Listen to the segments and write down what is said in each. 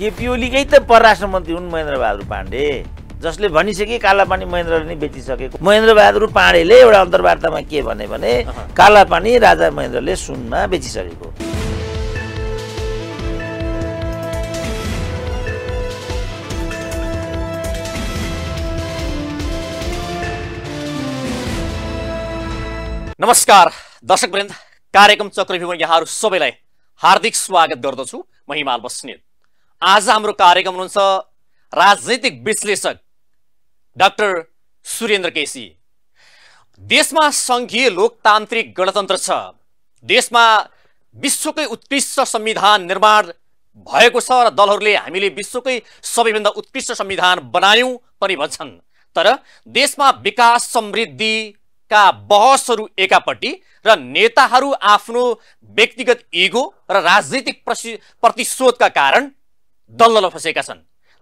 केपी ओलीकै त परराष्ट्र मन्त्री हुन् महेन्द्रबहादुर पाण्डे जसले भनिसके कालापानी महेन्द्रले नै बेचिसकेको महेन्द्रबहादुर पाण्डेले एउटा अन्तर्वार्तामा के भने भने कालापानी राजा महेन्द्रले सुनमा बेचिसकेको नमस्कार दर्शकवृन्द कार्यक्रम चक्रव्यूमा यहाँहरू सबैलाई हार्दिक स्वागत गर्दछु म हिमाल बस्नेत आज हम कार्यक्रम राजनीतिक विश्लेषक डाक्टर सुरेन्द्र केसी देश में संघीय लोकतांत्रिक गणतंत्र देश में विश्वक उत्कृष्ट संविधान निर्माण भएको छ र दलहरूले हामीले उत्कृष्ट संविधान बनायं पर भर देश में विकास का बहसहरू एकापट्टि र नेताहरू व्यक्तिगत इगो र राजनीतिक का कारण दलदल फँसेका छन्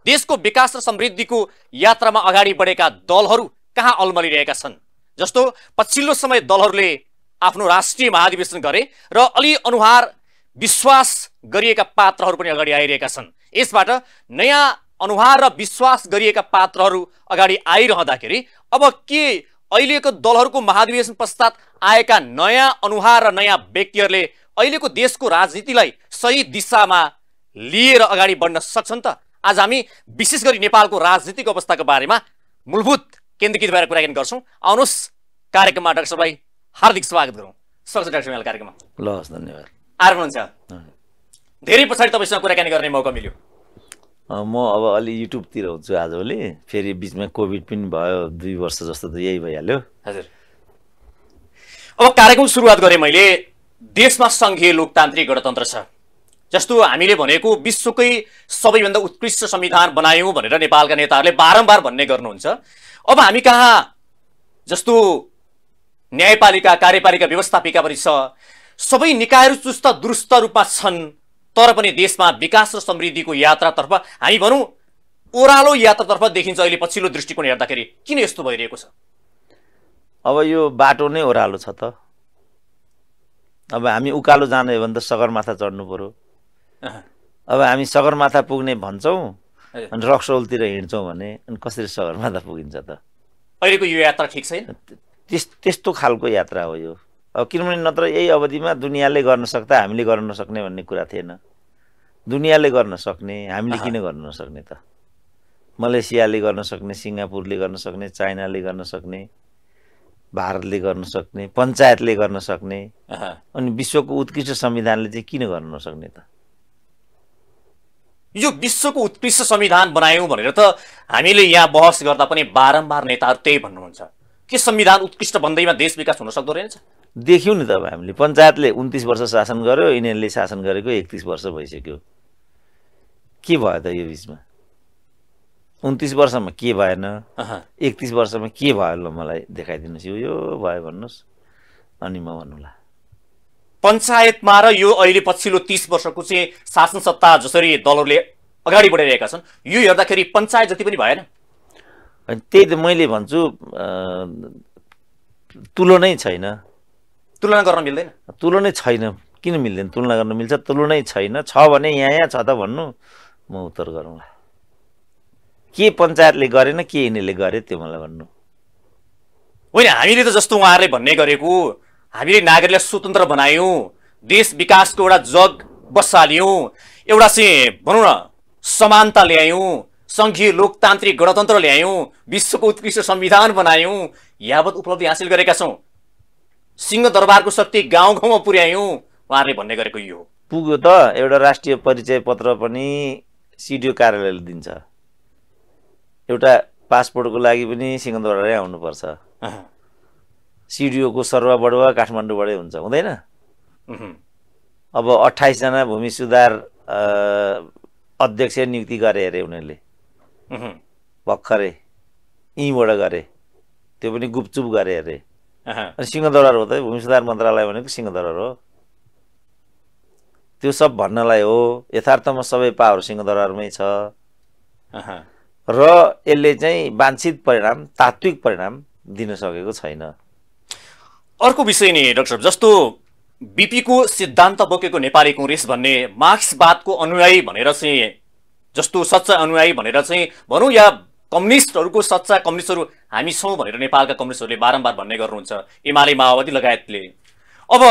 देशको विकास र समृद्धिको यात्रामा अगाडि बढेका दलहरू कहाँ अल्मलिरहेका छन् जस्तो पछिल्लो समय दलहरूले आफ्नो राष्ट्रिय महाधिवेशन गरे र अलि अनुहार विश्वास गरिएका पात्रहरू पनि अगाडि आइरहेका छन् यसबाट नयाँ अनुहार र विश्वास गरिएका पात्रहरू अगाडि आइरहँदाखेरि अब के अहिलेको दलहरूको महाधिवेशन पश्चात आएका नयाँ अनुहार र नयाँ व्यक्तिहरूले अहिलेको देशको राजनीतिलाई सही दिशामा लिएर अगाडि बढ्न सक्छन् त आज हामी विशेष गरी नेपालको राजनीतिक अवस्थाको बारेमा मूलभूत केन्द्रीकृत भएर कुराकानी गर्छौँ आउनुहोस् कार्यक्रममा डाक्टर सबै हार्दिक स्वागत गरौँ स्वागत डाक्टर साहब कार्यक्रममा ल हस् धन्यवाद आर हुनुहुन्छ धेरै पछाडि तपाईँसँग कुराकानी गर्ने मौका मिल्यो म अब अलि युट्युबतिर हुन्छु आजभोलि फेरि बिचमा कोभिड पनि भयो दुई वर्ष जस्तो त यही भइहाल्यो हजुर अब कार्यक्रम सुरुवात गरेँ मैले देशमा सङ्घीय लोकतान्त्रिक गणतन्त्र छ जस्तो हामीले भनेको विश्वकै सबैभन्दा उत्कृष्ट संविधान बनायौँ भनेर नेपालका नेताहरूले बारम्बार भन्ने गर्नुहुन्छ अब हामी कहाँ जस्तो न्यायपालिका कार्यपालिका व्यवस्थापिका पनि छ सबै निकायहरू चुस्त दुरुस्त रूपमा छन् तर पनि देशमा विकास र समृद्धिको यात्रातर्फ हामी भनौँ ओह्रालो यात्रातर्फ देखिन्छ अहिले पछिल्लो दृष्टिकोण हेर्दाखेरि किन यस्तो भइरहेको छ अब यो बाटो नै ओह्रालो छ त अब हामी उकालो जाने हो भने त सगरमाथा चढ्नु पऱ्यो अब हामी सगरमाथा पुग्ने भन्छौँ अनि रक्सोलतिर हिँड्छौँ भने अनि कसरी सगरमाथा पुगिन्छ त अहिलेको यो यात्रा ठिक छैन त्यस त्यस्तो खालको यात्रा हो यो अब किनभने नत्र यही अवधिमा दुनियाँले गर्न सक्दा हामीले गर्न नसक्ने भन्ने कुरा थिएन दुनियाँले गर्न सक्ने हामीले किन गर्न नसक्ने त मलेसियाले गर्न सक्ने सिङ्गापुरले गर्न सक्ने चाइनाले गर्न सक्ने भारतले गर्न सक्ने पञ्चायतले गर्न सक्ने अनि विश्वको उत्कृष्ट संविधानले चाहिँ किन गर्न नसक्ने त यो विश्वको उत्कृष्ट संविधान बनायौँ भनेर त हामीले यहाँ बहस गर्दा पनि बारम्बार नेताहरू त्यही भन्नुहुन्छ के संविधान उत्कृष्ट भन्दैमा देश विकास हुन सक्दो रहेछ देख्यौँ नि त अब हामीले पञ्चायतले उन्तिस वर्ष शासन गर्यो यिनीहरूले शासन गरेको एकतिस वर्ष भइसक्यो के भयो त यो बिचमा उन्तिस वर्षमा के भएन एकतिस वर्षमा के भयो ल मलाई देखाइदिनुहोस् यो यो भयो भन्नुहोस् अनि म भन्नुला पञ्चायतमा र यो अहिले पछिल्लो तिस वर्षको चाहिँ शासन सत्ता जसरी दलहरूले अगाडि बढाइरहेका छन् यो हेर्दाखेरि पञ्चायत जति पनि भएन त्यही त मैले भन्छु तुलनै छैन तुलना गर्न मिल्दैन तुलनै छैन किन मिल्दैन तुलना गर्न मिल्छ तुलनै छैन छ भने यहाँ यहाँ छ त भन्नु म उत्तर गरौँला के पञ्चायतले गरेन के यिनीहरूले गरे त्यो मलाई भन्नु होइन हामीले त जस्तो उहाँहरूले भन्ने गरेको हामीले नागरिकलाई स्वतन्त्र बनायौँ देश विकासको एउटा जग बसाल्यौँ एउटा चाहिँ भनौँ न समानता ल्यायौँ सङ्घीय लोकतान्त्रिक गणतन्त्र ल्यायौँ विश्वको उत्कृष्ट संविधान बनायौँ यावत उपलब्धि हासिल गरेका छौँ सिंहदरबारको शक्ति गाउँ गाउँमा पुर्यायौँ उहाँहरूले भन्ने गरेको यो पुग्यो त एउटा राष्ट्रिय परिचय पत्र पनि सिडिओ कार्यालयले दिन्छ एउटा पासपोर्टको लागि पनि सिंहदरबारै आउनुपर्छ सिडिओको सर्वा काठमाडौँबाटै हुन्छ हुँदैन अब अठाइसजना भूमि सुधार अध्यक्ष नियुक्ति गरे अरे उनीहरूले भर्खरै यहीँबाट गरे त्यो पनि गुपचुप गरे अरे अनि सिंहदरबार हो त भूमि सुधार मन्त्रालय भनेको सिंहदरबार हो त्यो सब भन्नलाई हो यथार्थमा सबै पावर सिंहदरबारमै छ र यसले चाहिँ वाञ्छित परिणाम तात्विक परिणाम दिन सकेको छैन अर्को विषय नि डाक्टर साहब जस्तो बिपीको सिद्धान्त बोकेको नेपाली कङ्ग्रेस भन्ने मार्क्सवादको अनुयायी भनेर चाहिँ जस्तो सच्चा अनुयायी भनेर चाहिँ भनौँ या कम्युनिस्टहरूको सच्चा कम्युनिस्टहरू हामी छौँ भनेर नेपालका कम्युनिस्टहरूले बारम्बार भन्ने गर्नुहुन्छ एमाले माओवादी लगायतले अब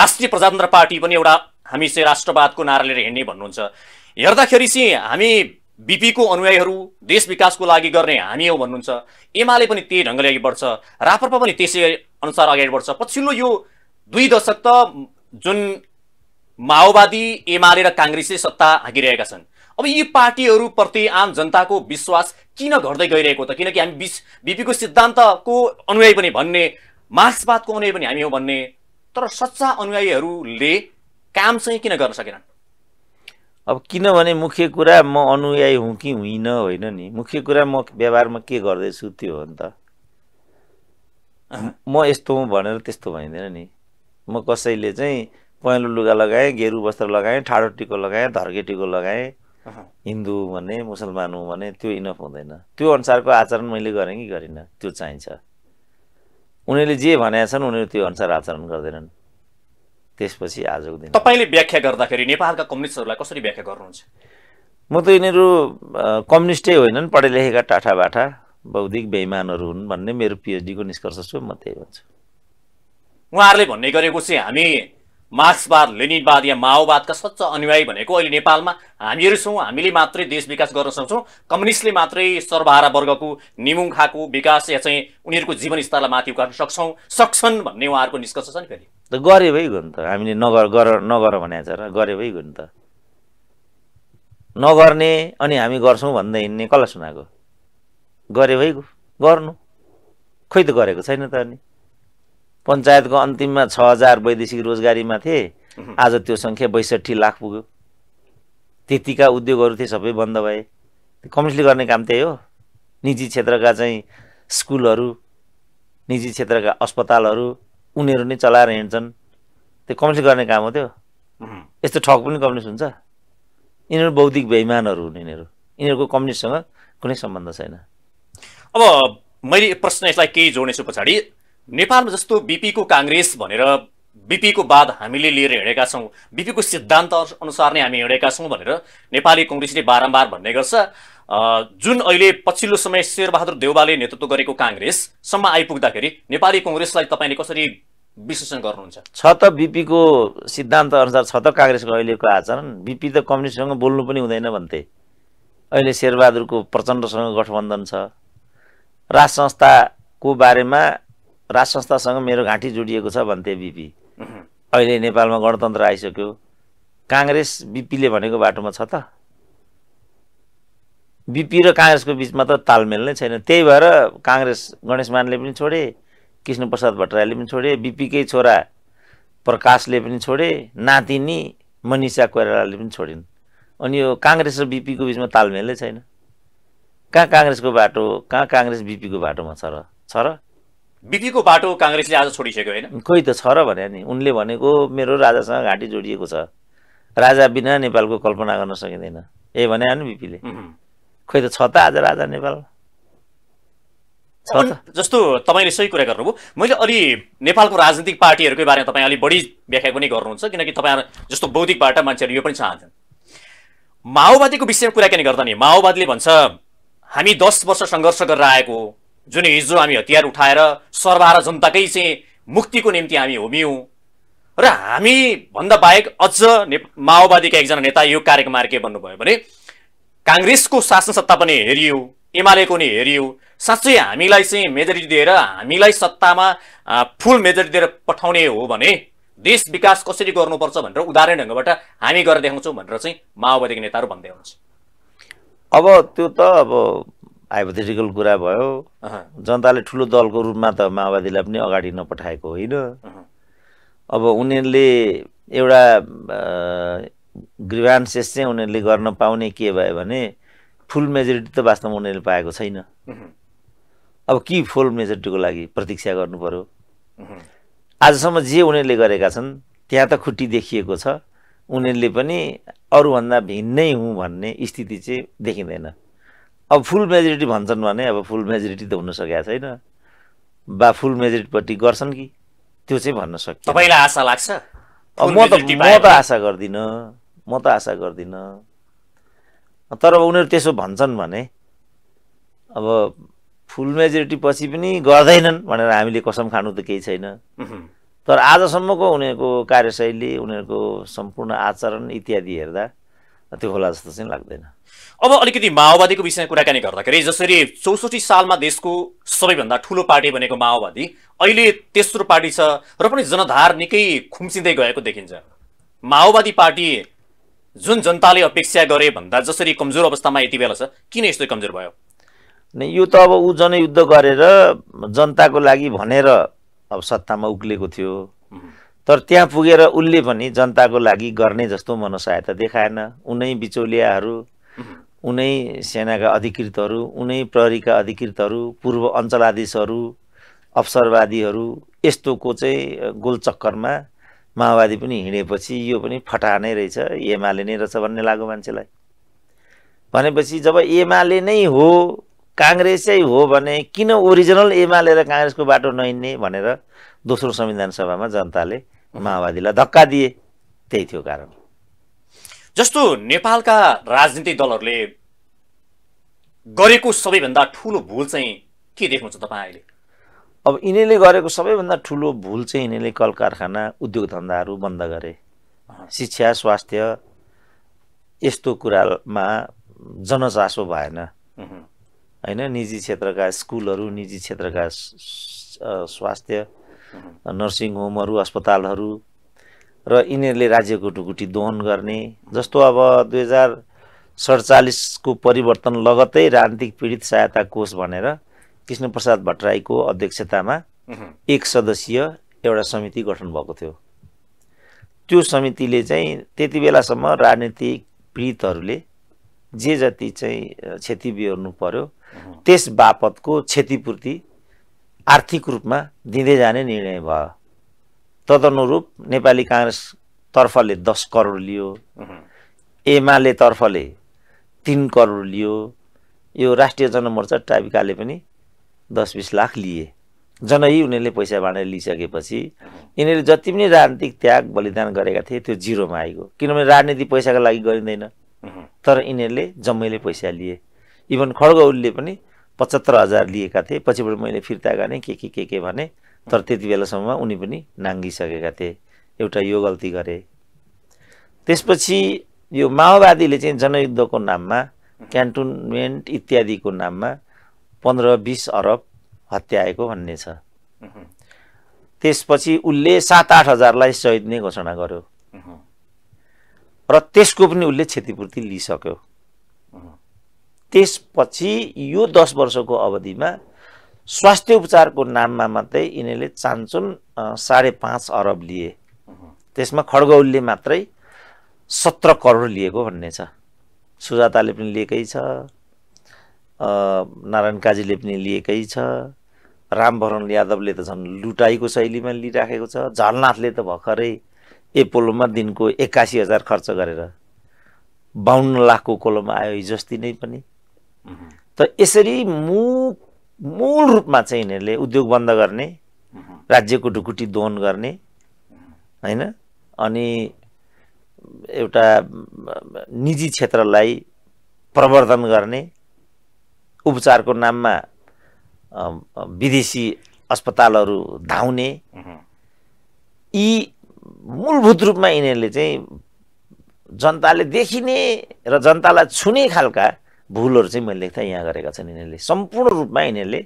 राष्ट्रिय प्रजातन्त्र पार्टी पनि एउटा हामी चाहिँ राष्ट्रवादको नारा लिएर हिँड्ने भन्नुहुन्छ हेर्दाखेरि चाहिँ हामी बिपीको अनुयायीहरू देश विकासको लागि गर्ने हामी हो भन्नुहुन्छ एमाले पनि त्यही ढङ्गले अघि बढ्छ राप्रपा पनि त्यसै अनुसार अगाडि बढ्छ पछिल्लो यो दुई दशक त जुन माओवादी एमाले र काङ्ग्रेसले सत्ता हाँकिरहेका छन् अब यी पार्टीहरूप्रति आम जनताको विश्वास किन घट्दै गइरहेको त किनकि हामी बिस बिपीको सिद्धान्तको अनुयायी पनि भन्ने मार्क्सवादको अनुयायी पनि हामी हो भन्ने तर सच्चा अनुयायीहरूले काम चाहिँ किन गर्न सकेनन् अब किनभने मुख्य कुरा म अनुयायी हुँ कि हुइनँ होइन नि मुख्य कुरा म व्यवहारमा के गर्दैछु त्यो हो नि त म यस्तो हुँ भनेर त्यस्तो भइँदैन नि म कसैले चाहिँ पहेँलो लुगा लगाएँ गेरु वस्त्र लगाएँ ठाडो टिको लगाएँ धर्के टिको लगाएँ हिन्दू भने मुसलमान हुँ भने त्यो इनफ हुँदैन त्यो अनुसारको आचरण मैले गरेँ कि गरिनँ त्यो चाहिन्छ उनीहरूले जे भनेका छन् उनीहरू त्यो अनुसार आचरण गर्दैनन् त्यसपछि आजको दिन तपाईँले व्याख्या गर्दाखेरि नेपालका कम्युनिस्टहरूलाई कसरी व्याख्या गर्नुहुन्छ म त यिनीहरू कम्युनिस्टै होइनन् पढे लेखेका टाठाबाठा बौद्धिक बेइमानहरू हुन् भन्ने मेरो पिएचडीको निष्कर्ष छु म त्यही भन्छु उहाँहरूले भन्ने गरेको चाहिँ हामी मार्क्सवाद लेनिनवाद या माओवादका सच्च अनुयायी भनेको अहिले नेपालमा हामीहरू छौँ हामीले मात्रै देश विकास गर्न सक्छौँ कम्युनिस्टले मात्रै सर्वहारा वर्गको निमुङखाको विकास या चाहिँ उनीहरूको स्तरलाई माथि उकार्न सक्छौँ सक्छन् भन्ने उहाँहरूको निष्कर्ष छ नि फेरि त गरे भइगयो नि त हामीले नगर गर नगर भने छ र गरे गयो नि त नगर्ने अनि हामी गर्छौँ भन्दै हिँड्ने कसलाई सुनाएको गरे भइगयो गर्नु खोइ त गरेको छैन त अनि पञ्चायतको अन्तिममा छ हजार वैदेशिक रोजगारीमा थिए आज त्यो सङ्ख्या बैसठी लाख पुग्यो त्यतिका उद्योगहरू थिए सबै बन्द भए कम्युनिस्टले गर्ने काम त्यही हो निजी क्षेत्रका चाहिँ स्कुलहरू निजी क्षेत्रका अस्पतालहरू उनीहरू नै चलाएर हिँड्छन् त्यो कम्युनिस्ट गर्ने काम हो त्यो यस्तो ठग पनि कम्युनिस्ट हुन्छ यिनीहरू बौद्धिक बेइमानहरू हुन् यिनीहरू यिनीहरूको कम्युनिस्टसँग कुनै सम्बन्ध छैन अब मैले प्रश्न यसलाई केही जोड्नेछु पछाडि नेपालमा जस्तो बिपीको काङ्ग्रेस भनेर बिपीको बाद हामीले लिएर हिँडेका छौँ बिपीको सिद्धान्त अनुसार नै हामी हिँडेका छौँ भनेर नेपाली कङ्ग्रेसले बारम्बार भन्ने गर्छ जुन अहिले पछिल्लो समय शेरबहादुर देवालले नेतृत्व गरेको काङ्ग्रेससम्म आइपुग्दाखेरि नेपाली कङ्ग्रेसलाई तपाईँले कसरी विश्लेषण गर्नुहुन्छ छ त बिपीको सिद्धान्त अनुसार छ त काङ्ग्रेसको अहिलेको आचरण बिपी त कम्युनिस्टसँग बोल्नु पनि हुँदैन भन्थे अहिले शेरबहादुरको प्रचण्डसँग गठबन्धन छ राज संस्थाको बारेमा राज संस्थासँग मेरो घाँटी जोडिएको छ भन्थे बिपी अहिले नेपालमा गणतन्त्र आइसक्यो काङ्ग्रेस बिपीले भनेको बाटोमा छ त बिपी र काङ्ग्रेसको बिचमा त तालमेल नै छैन त्यही भएर काङ्ग्रेस गणेश मानले पनि छोडे कृष्णप्रसाद भट्टराईले पनि छोडे बिपीकै छोरा प्रकाशले पनि छोडे नातिनी मनिषा कोइरालाले पनि छोडिन् अनि यो काङ्ग्रेस र बिपीको बिचमा नै छैन कहाँ काङ्ग्रेसको बाटो कहाँ काङ्ग्रेस बिपीको बाटोमा छ र छ र विधिको बाटो काङ्ग्रेसले आज छोडिसक्यो होइन खोइ त छ र भने नि उनले भनेको मेरो राजासँग घाँटी जोडिएको छ राजा बिना नेपालको कल्पना गर्न सकिँदैन ए भने नि बिपीले खोइ त छ त आज राजा नेपाल जस्तो तपाईँले सही कुरा गर्नुभयो मैले अलि नेपालको राजनीतिक पार्टीहरूकै बारेमा तपाईँ अलिक बढी व्याख्या पनि गर्नुहुन्छ किनकि तपाईँ जस्तो बौद्धिकबाट मान्छेहरू यो पनि चाहन्छन् माओवादीको विषयमा कुराकानी गर्दा नि माओवादीले भन्छ हामी दस वर्ष सङ्घर्ष गरेर आएको जुन हिजो हामी हतियार उठाएर सरबार जनताकै चाहिँ मुक्तिको निम्ति हामी होमियौँ र हामी भन्दा बाहेक अझ ने माओवादीका एकजना नेता यो कार्यक्रममा के भन्नुभयो भने काङ्ग्रेसको शासन सत्ता पनि हेरियो एमालेको नि हेरियो साँच्चै हामीलाई चाहिँ मेजोरिटी दिएर हामीलाई सत्तामा फुल मेजोरिटी दिएर पठाउने हो भने देश विकास कसरी गर्नुपर्छ भनेर उदाहरण ढङ्गबाट हामी गरेर देखाउँछौँ भनेर चाहिँ माओवादीको नेताहरू भन्दै हुन्छ अब त्यो त अब हाइपोथेटिकल कुरा भयो जनताले ठुलो दलको रूपमा त माओवादीलाई पनि अगाडि नपठाएको होइन अब उनीहरूले एउटा ग्रिभान्सेस चाहिँ उनीहरूले गर्न पाउने के भयो भने फुल मेजोरिटी त वास्तवमा उनीहरूले पाएको छैन अब कि फुल मेजोरिटीको लागि प्रतीक्षा गर्नु पर्यो आजसम्म जे उनीहरूले गरेका छन् त्यहाँ त खुट्टी देखिएको छ उनीहरूले पनि अरूभन्दा भिन्नै हुँ भन्ने स्थिति चाहिँ देखिँदैन अब फुल मेजोरिटी भन्छन् भने अब फुल मेजोरिटी त हुन सकेको छैन बा फुल मेजोरिटीपट्टि गर्छन् कि त्यो चाहिँ भन्न सक्छ तपाईँलाई आशा लाग्छ म त म त आशा गर्दिनँ म त आशा गर्दिनँ तर अब उनीहरू त्यसो भन्छन् भने अब फुल मेजोरिटी पछि पनि गर्दैनन् भनेर हामीले कसम खानु त केही छैन तर आजसम्मको उनीहरूको कार्यशैली उनीहरूको सम्पूर्ण आचरण इत्यादि हेर्दा त्यो होला जस्तो चाहिँ लाग्दैन अब अलिकति माओवादीको विषयमा कुराकानी गर्दाखेरि जसरी चौसठी सालमा देशको सबैभन्दा ठुलो पार्टी भनेको माओवादी अहिले तेस्रो पार्टी छ र पनि जनधार निकै खुम्चिँदै गएको देखिन्छ माओवादी पार्टी जुन जनताले अपेक्षा गरे भन्दा जसरी कमजोर अवस्थामा यति बेला छ किन यस्तो कमजोर भयो नै यो त अब ऊ जनयुद्ध गरेर जनताको लागि भनेर अब सत्तामा उक्लेको थियो तर त्यहाँ पुगेर उसले पनि जनताको लागि गर्ने जस्तो मनोसहायता देखाएन उनै बिचौलियाहरू उनै सेनाका अधिकृतहरू उनै प्रहरीका अधिकृतहरू पूर्व अञ्चलाधीशहरू अवसरवादीहरू यस्तोको चाहिँ गोलचक्करमा माओवादी पनि हिँडेपछि यो पनि फटा नै रहेछ एमाले नै रहेछ भन्ने लाग्यो मान्छेलाई भनेपछि जब एमाले नै हो काङ्ग्रेसै हो भने किन ओरिजिनल एमाले र काङ्ग्रेसको बाटो नहिँड्ने भनेर दोस्रो संविधान सभामा जनताले माओवादीलाई धक्का दिए त्यही थियो कारण जस्तो नेपालका राजनीतिक दलहरूले गरेको सबैभन्दा ठुलो भुल चाहिँ के देख्नुहुन्छ अहिले अब यिनीहरूले गरेको सबैभन्दा ठुलो भुल चाहिँ यिनीहरूले कल कारखाना उद्योग धन्दाहरू बन्द गरे शिक्षा स्वास्थ्य यस्तो कुरामा जनचासो भएन होइन निजी क्षेत्रका स्कुलहरू निजी क्षेत्रका स्वास्थ्य नर्सिङ होमहरू अस्पतालहरू र यिनीहरूले राज्यको टुकुटी दोहन गर्ने जस्तो अब दुई हजार सडचालिसको परिवर्तन लगत्तै राजनीतिक पीडित सहायता कोष भनेर कृष्णप्रसाद भट्टराईको अध्यक्षतामा एक सदस्यीय एउटा समिति गठन भएको थियो त्यो समितिले चाहिँ त्यति बेलासम्म राजनीतिक पीडितहरूले जे जति चाहिँ क्षति बिहोर्नु पर्यो त्यस बापतको क्षतिपूर्ति आर्थिक रूपमा दिँदै जाने निर्णय भयो तदनुरूप नेपाली काङ्ग्रेस तर्फले दस करोड लियो एमाले तर्फले तिन करोड लियो यो राष्ट्रिय जनमोर्चा टाबिकाले पनि दस बिस लाख लिए जनै उनीहरूले पैसा बाँडेर लिइसकेपछि यिनीहरूले जति पनि राजनीतिक त्याग बलिदान गरेका थिए त्यो जिरोमा आइगयो किनभने राजनीति पैसाको लागि गरिँदैन तर यिनीहरूले जम्मैले पैसा लिए इभन उसले पनि पचहत्तर हजार लिएका थिए पछिबाट मैले फिर्ता गरेँ के के के के भने तर त्यति बेलासम्ममा उनी पनि नाङ्गिसकेका थिए एउटा यो गल्ती गरे त्यसपछि यो माओवादीले चाहिँ जनयुद्धको नाममा क्यान्टोनमेन्ट इत्यादिको नाममा पन्ध्र बिस अरब हत्याएको भन्ने छ त्यसपछि उसले सात आठ हजारलाई सहिद नै घोषणा गर्यो र त्यसको पनि उसले क्षतिपूर्ति लिइसक्यो त्यसपछि यो दस वर्षको अवधिमा स्वास्थ्य उपचारको नाममा मात्रै यिनीहरूले चान्चुन साढे पाँच अरब लिए त्यसमा खड्गौलले मात्रै सत्र करोड लिएको भन्ने छ सुजाताले पनि लिएकै छ नारायण काजीले पनि लिएकै छ रामभरण यादवले त झन् लुटाइको शैलीमा लिइराखेको छ झलनाथले त भर्खरै एपोलोमा दिनको एक्कासी हजार खर्च गरेर बाहन्न लाखको कोलोमा आयो अस्ति नै पनि त यसरी मुख मूल रूपमा चाहिँ यिनीहरूले उद्योग बन्द गर्ने राज्यको ढुकुटी दोहन गर्ने होइन अनि एउटा निजी क्षेत्रलाई प्रवर्धन गर्ने उपचारको नाममा विदेशी अस्पतालहरू धाउने यी मूलभूत रूपमा यिनीहरूले चाहिँ जनताले देखिने र जनतालाई छुने खालका भुलहरू चाहिँ मैले लेख्दा यहाँ गरेका छन् यिनीहरूले सम्पूर्ण रूपमा यिनीहरूले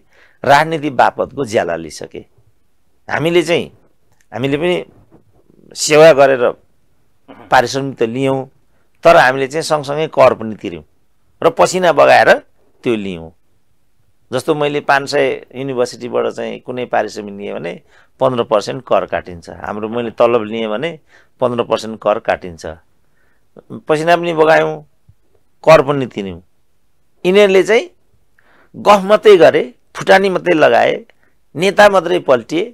राजनीति बापतको ज्याला लिइसके हामीले चाहिँ हामीले पनि सेवा गरेर पारिश्रमिक त लियौँ तर हामीले चाहिँ सँगसँगै कर पनि तिर्यौँ र पसिना बगाएर त्यो लियौँ जस्तो मैले पाँच सय युनिभर्सिटीबाट चाहिँ कुनै पारिश्रमिक लिएँ भने पन्ध्र पर्सेन्ट कर काटिन्छ हाम्रो मैले तलब लिएँ भने पन्ध्र पर्सेन्ट कर काटिन्छ पसिना पनि बगायौँ कर पनि तिर्यौँ यिनीहरूले चाहिँ गफ मात्रै गरे फुटानी मात्रै लगाए नेता मात्रै पल्टिए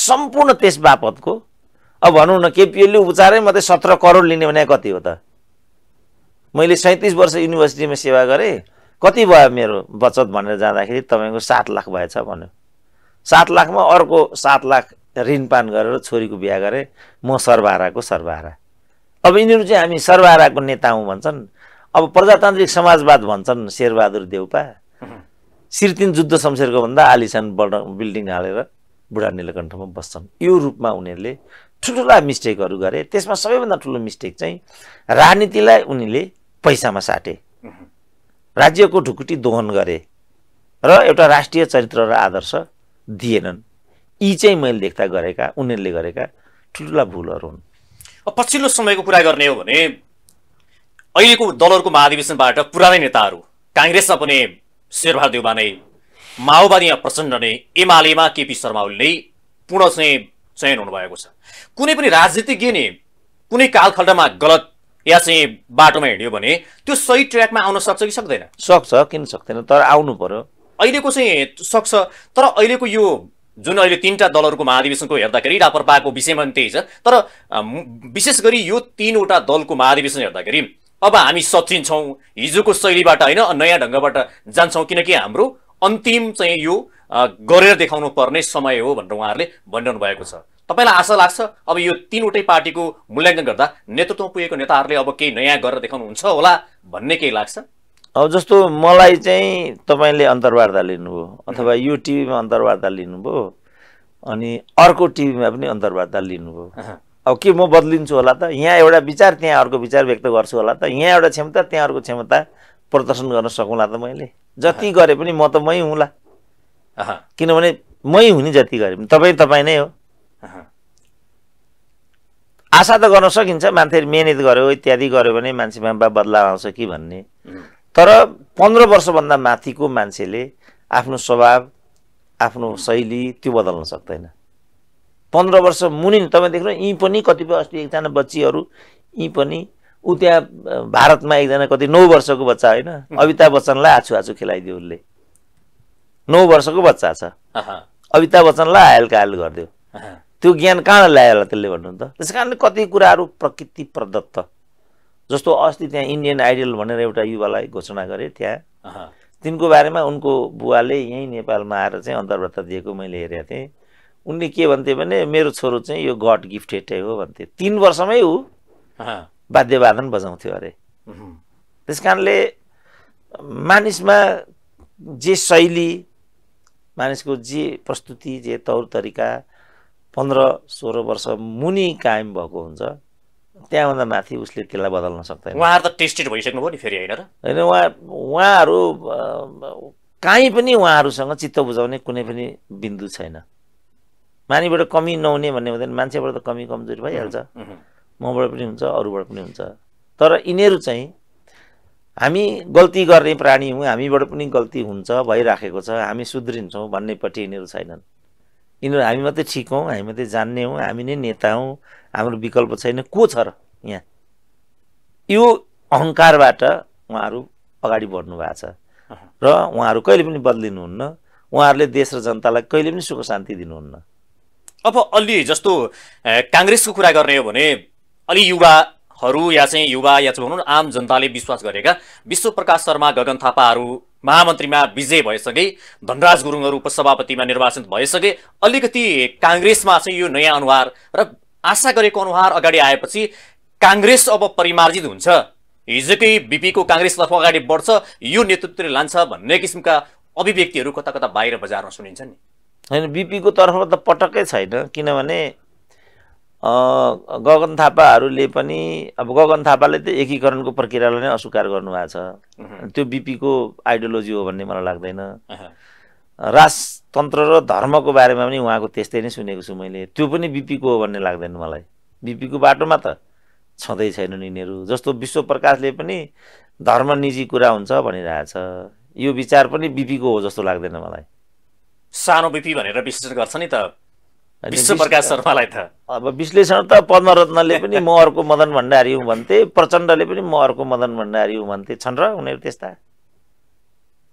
सम्पूर्ण त्यस बापतको अब भनौँ न केपिएलले उपचारै मात्रै सत्र करोड लिने भने कति हो त मैले सैँतिस वर्ष युनिभर्सिटीमा सेवा गरेँ कति भयो मेरो बचत भनेर जाँदाखेरि तपाईँको सात लाख भएछ भन्यो सात लाखमा अर्को सात लाख ऋणपान गरेर छोरीको बिहा गरेँ म सर्वहाराको सर्वहारा अब यिनीहरू चाहिँ हामी सर्वहाराको नेता हौँ भन्छन् अब प्रजातान्त्रिक समाजवाद भन्छन् शेरबहादुर देउपा सिर्तिन जुद्ध शमशेरको भन्दा आलिसान बड बिल्डिङ हालेर बुढा नीलकण्ठमा बस्छन् यो रूपमा उनीहरूले ठुल्ठुला मिस्टेकहरू गरे त्यसमा सबैभन्दा ठुलो मिस्टेक चाहिँ राजनीतिलाई उनीले पैसामा साटे राज्यको ढुकुटी दोहन गरे र एउटा राष्ट्रिय चरित्र र आदर्श दिएनन् यी चाहिँ मैले देख्दा गरेका उनीहरूले गरेका ठुल्ठुला भुलहरू हुन् पछिल्लो समयको कुरा गर्ने हो भने अहिलेको दलहरूको महाधिवेशनबाट पुरानै नेताहरू काङ्ग्रेसमा पनि शेरबहादुर देउवा नै माओवादीमा प्रचण्ड नै एमालेमा केपी शर्मा ओली नै पूर्ण चाहिँ चयन हुनुभएको छ कुनै पनि राजनीतिज्ञ नै कुनै कालखण्डमा गलत या चाहिँ बाटोमा हिँड्यो भने त्यो सही ट्र्याकमा आउन सक्छ कि सक्दैन सक्छ किन सक्दैन तर आउनु पर्यो अहिलेको चाहिँ सक्छ तर अहिलेको यो जुन अहिले तिनवटा दलहरूको महाधिवेशनको हेर्दाखेरि रापरपाको विषयमा पनि त्यही छ तर विशेष गरी यो तिनवटा दलको महाधिवेशन हेर्दाखेरि अब हामी सचिन्छौँ हिजोको शैलीबाट होइन नयाँ ढङ्गबाट जान्छौँ किनकि हाम्रो अन्तिम चाहिँ यो गरेर देखाउनु पर्ने समय हो भनेर उहाँहरूले भनिरहनु भएको छ तपाईँलाई आशा लाग्छ अब यो तिनवटै पार्टीको मूल्याङ्कन गर्दा नेतृत्वमा पुगेको नेताहरूले अब केही नयाँ गरेर देखाउनुहुन्छ होला भन्ने केही लाग्छ अब जस्तो मलाई चाहिँ तपाईँले अन्तर्वार्ता लिनुभयो अथवा यो टिभीमा अन्तर्वार्ता लिनुभयो अनि अर्को टिभीमा पनि अन्तर्वार्ता लिनुभयो अब के म बदलिन्छु होला त यहाँ एउटा विचार त्यहाँ अर्को विचार व्यक्त गर्छु होला त यहाँ एउटा क्षमता त्यहाँ अर्को क्षमता प्रदर्शन गर्न सकौँला त मैले जति गरे पनि म त मै हुँला किनभने मै हुने जति गरे पनि तपाईँ तपाईँ नै हो आशा त गर्न सकिन्छ मान्छे मिहिनेत गर्यो इत्यादि गर्यो भने मान्छेमा बा बदलाव आउँछ कि भन्ने तर पन्ध्र वर्षभन्दा माथिको मान्छेले आफ्नो स्वभाव आफ्नो शैली त्यो बदल्न सक्दैन पन्ध्र वर्ष मुनि तपाईँ देख्नु यहीँ पनि कतिपय अस्ति एकजना बच्चीहरू यहीँ पनि ऊ त्यहाँ भारतमा एकजना कति नौ वर्षको बच्चा होइन अमिताभ बच्चनलाई आछु आछु खेलाइदियो उसले नौ वर्षको बच्चा छ अमिताभ बच्चनलाई हायल कायल गरिदियो त्यो ज्ञान कहाँ ल्यायो होला त्यसले भन्नु त त्यस कारणले कति कुराहरू प्रकृति प्रदत्त जस्तो अस्ति त्यहाँ इन्डियन आइडल भनेर एउटा युवालाई घोषणा गरे त्यहाँ तिनको बारेमा उनको बुवाले यहीँ नेपालमा आएर चाहिँ अन्तर्वार्ता दिएको मैले हेरेको थिएँ उनले के भन्थे भने मेरो छोरो चाहिँ यो गड गिफ्टेडै हो भन्थे तिन वर्षमै ऊ वाद्यवादन बजाउँथ्यो अरे त्यस कारणले मानिसमा जे शैली मानिसको जे प्रस्तुति जे तौर तरिका पन्ध्र सोह्र वर्ष मुनि कायम भएको हुन्छ त्यहाँभन्दा माथि उसले त्यसलाई बदल्न सक्दैन उहाँहरू त टेस्टेड भइसक्नुभयो नि फेरि होइन र होइन उहाँ उहाँहरू काहीँ पनि उहाँहरूसँग चित्त बुझाउने कुनै पनि बिन्दु छैन मानिबाट कमी नहुने भन्ने हुँदैन मान्छेबाट त कमी कमजोरी भइहाल्छ मबाट पनि हुन्छ अरूबाट पनि हुन्छ तर यिनीहरू चाहिँ हामी गल्ती गर्ने प्राणी हौँ हामीबाट पनि गल्ती हुन्छ भइराखेको छ हामी सुध्रिन्छौँ भन्नेपट्टि यिनीहरू छैनन् यिनीहरू हामी मात्रै ठिक हौँ हामी मात्रै जान्ने हौँ हामी नै नेता हौँ हाम्रो विकल्प छैन को छ र यहाँ यो अहङ्कारबाट उहाँहरू अगाडि बढ्नु भएको छ र उहाँहरू कहिले पनि बदलिनुहुन्न उहाँहरूले देश र जनतालाई कहिले पनि सुख शान्ति दिनुहुन्न अब अलि जस्तो काङ्ग्रेसको कुरा गर्ने हो भने अलि युवाहरू या चाहिँ युवा या चाहिँ भनौँ आम जनताले विश्वास गरेका विश्व प्रकाश शर्मा गगन थापाहरू महामन्त्रीमा विजय भएसँगै धनराज गुरुङहरू उपसभापतिमा निर्वाचित भएसँगै अलिकति काङ्ग्रेसमा चाहिँ यो नयाँ अनुहार र आशा गरेको अनुहार अगाडि आएपछि काङ्ग्रेस अब परिमार्जित हुन्छ हिजोकै बिपीको काङ्ग्रेसतर्फ अगाडि बढ्छ यो नेतृत्वले लान्छ भन्ने किसिमका अभिव्यक्तिहरू कता कता बाहिर बजारमा सुनिन्छन् नि होइन बिपीको तर्फबाट त पटक्कै छैन किनभने गगन थापाहरूले पनि अब गगन थापाले त एकीकरणको प्रक्रियालाई नै अस्वीकार गर्नुभएको छ त्यो बिपीको आइडियोलोजी हो भन्ने मलाई लाग्दैन राजतन्त्र र धर्मको बारेमा पनि उहाँको त्यस्तै नै सुनेको छु मैले त्यो पनि बिपीको हो भन्ने लाग्दैन मलाई बिपीको बाटोमा त छँदै छैनन् यिनीहरू जस्तो विश्व प्रकाशले पनि धर्म निजी कुरा हुन्छ भनिरहेछ यो विचार पनि बिपीको हो जस्तो लाग्दैन मलाई सानो बिपी भनेर विश्लेषण गर्छ नि त विश्वप्रकाश शर्मालाई त अब विश्लेषण त पद्मरत्नले पनि म अर्को मदन भण्डारी हुँ भन्थे प्रचण्डले पनि म अर्को मदन भण्डारी हुँ भन्थे छन् र उनीहरू त्यस्ता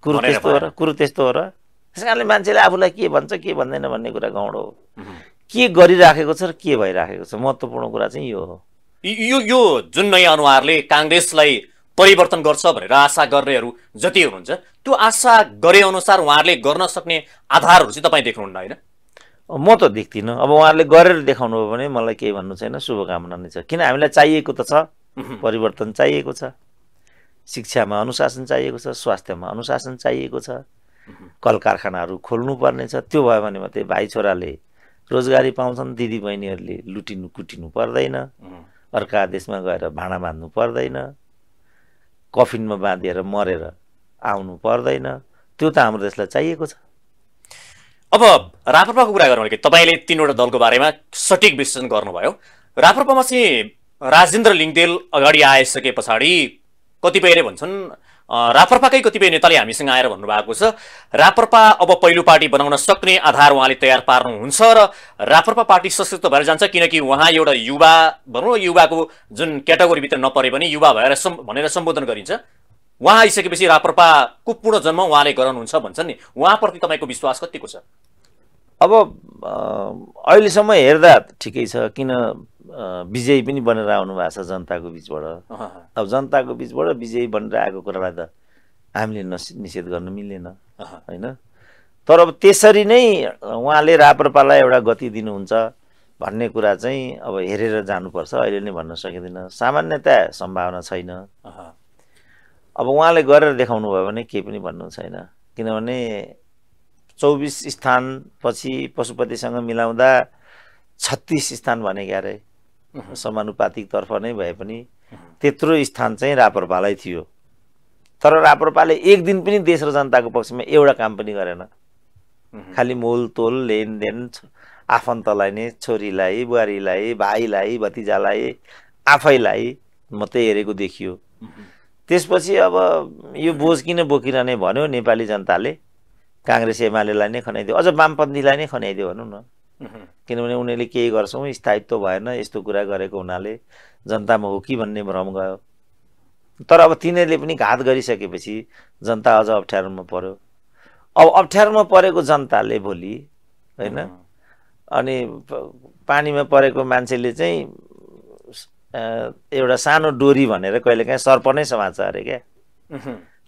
कुरो त्यस्तो हो र कुरो त्यस्तो हो र त्यस कारणले मान्छेले आफूलाई के भन्छ के भन्दैन भन्ने कुरा गौँडो हो के गरिराखेको छ र के भइराखेको छ महत्त्वपूर्ण कुरा चाहिँ यो हो यो यो जुन नयाँ अनुहारले काङ्ग्रेसलाई परिवर्तन गर्छ भनेर आशा गर्नेहरू जति हुनुहुन्छ त्यो आशा गरे अनुसार उहाँहरूले गर्न सक्ने आधारहरू चाहिँ तपाईँ देख्नुहुन्न होइन म त देख्दिनँ अब उहाँहरूले गरेर देखाउनु हो भने मलाई केही भन्नु छैन शुभकामना नै छ किन हामीलाई चाहिएको त छ परिवर्तन चाहिएको छ शिक्षामा अनुशासन चाहिएको छ स्वास्थ्यमा अनुशासन चाहिएको छ कल कारखानाहरू खोल्नुपर्नेछ त्यो भयो भने मात्रै भाइ छोराले रोजगारी पाउँछन् दिदी बहिनीहरूले लुटिनु कुटिनु पर्दैन अर्का देशमा गएर भाँडा बाँध्नु पर्दैन कफिनमा बाँधिएर मरेर आउनु पर्दैन त्यो त हाम्रो देशलाई चाहिएको छ अब राप्रपाको कुरा गरौँ कि तपाईँले तिनवटा दलको बारेमा सठिक विश्लेषण गर्नुभयो राप्रपामा चाहिँ राजेन्द्र लिङ्गदेल अगाडि आइसके पछाडि कतिपयले भन्छन् रापरपाकै कतिपय नेताले हामीसँग आएर भन्नुभएको छ रापरपा अब पहिलो पार्टी बनाउन सक्ने आधार उहाँले तयार पार्नुहुन्छ र रापरपा पार्टी सशक्त भएर जान्छ किनकि उहाँ एउटा युवा भनौँ युवाको जुन क्याटेगोरीभित्र नपरे पनि युवा भएर सम् भनेर सम्बोधन गरिन्छ उहाँ आइसकेपछि रापरपाको पूर्ण जन्म उहाँले गराउनुहुन्छ भन्छन् नि उहाँप्रति तपाईँको विश्वास कतिको छ अब अहिलेसम्म हेर्दा ठिकै छ किन विजयी पनि बनेर आउनु भएको छ जनताको बिचबाट अब जनताको बिचबाट विजयी बनेर आएको कुरालाई त हामीले निषेध गर्न मिलेन होइन तर अब त्यसरी नै उहाँले राप्रपालाई एउटा गति दिनुहुन्छ भन्ने कुरा चाहिँ अब हेरेर जानुपर्छ अहिले नै भन्न सकिँदैन सामान्यतया सम्भावना छैन अब उहाँले गरेर देखाउनु भयो भने केही पनि भन्नु छैन किनभने चौबिस स्थानपछि पशुपतिसँग मिलाउँदा छत्तिस स्थान भनेको अरे समानुपातिकतर्फ नै भए पनि त्यत्रो स्थान चाहिँ रापरपालाई थियो तर रापरपाले एक दिन पनि देश र जनताको पक्षमा एउटा काम पनि गरेन खालि मोलतोल लेनदेन आफन्तलाई नै छोरीलाई बुहारीलाई भाइलाई भतिजालाई आफैलाई मात्रै हेरेको देखियो त्यसपछि अब यो बोझ किन बोकिरहने भन्यो नेपाली जनताले काङ्ग्रेस एमालेलाई नै खनाइदियो अझ वामपन्थीलाई नै खनाइदियो भनौँ न किनभने उनीहरूले केही गर्छौँ स्थायित्व भएन यस्तो कुरा गरेको हुनाले जनतामा हो कि भन्ने भ्रम गयो तर अब तिनीहरूले पनि घात गरिसकेपछि जनता अझ अप्ठ्यारोमा पर्यो अब अप्ठ्यारोमा परेको जनताले भोलि होइन अनि पानीमा परेको मान्छेले चाहिँ एउटा सानो डोरी भनेर कहिलेकाहीँ सर्प नै समाचार अरे क्या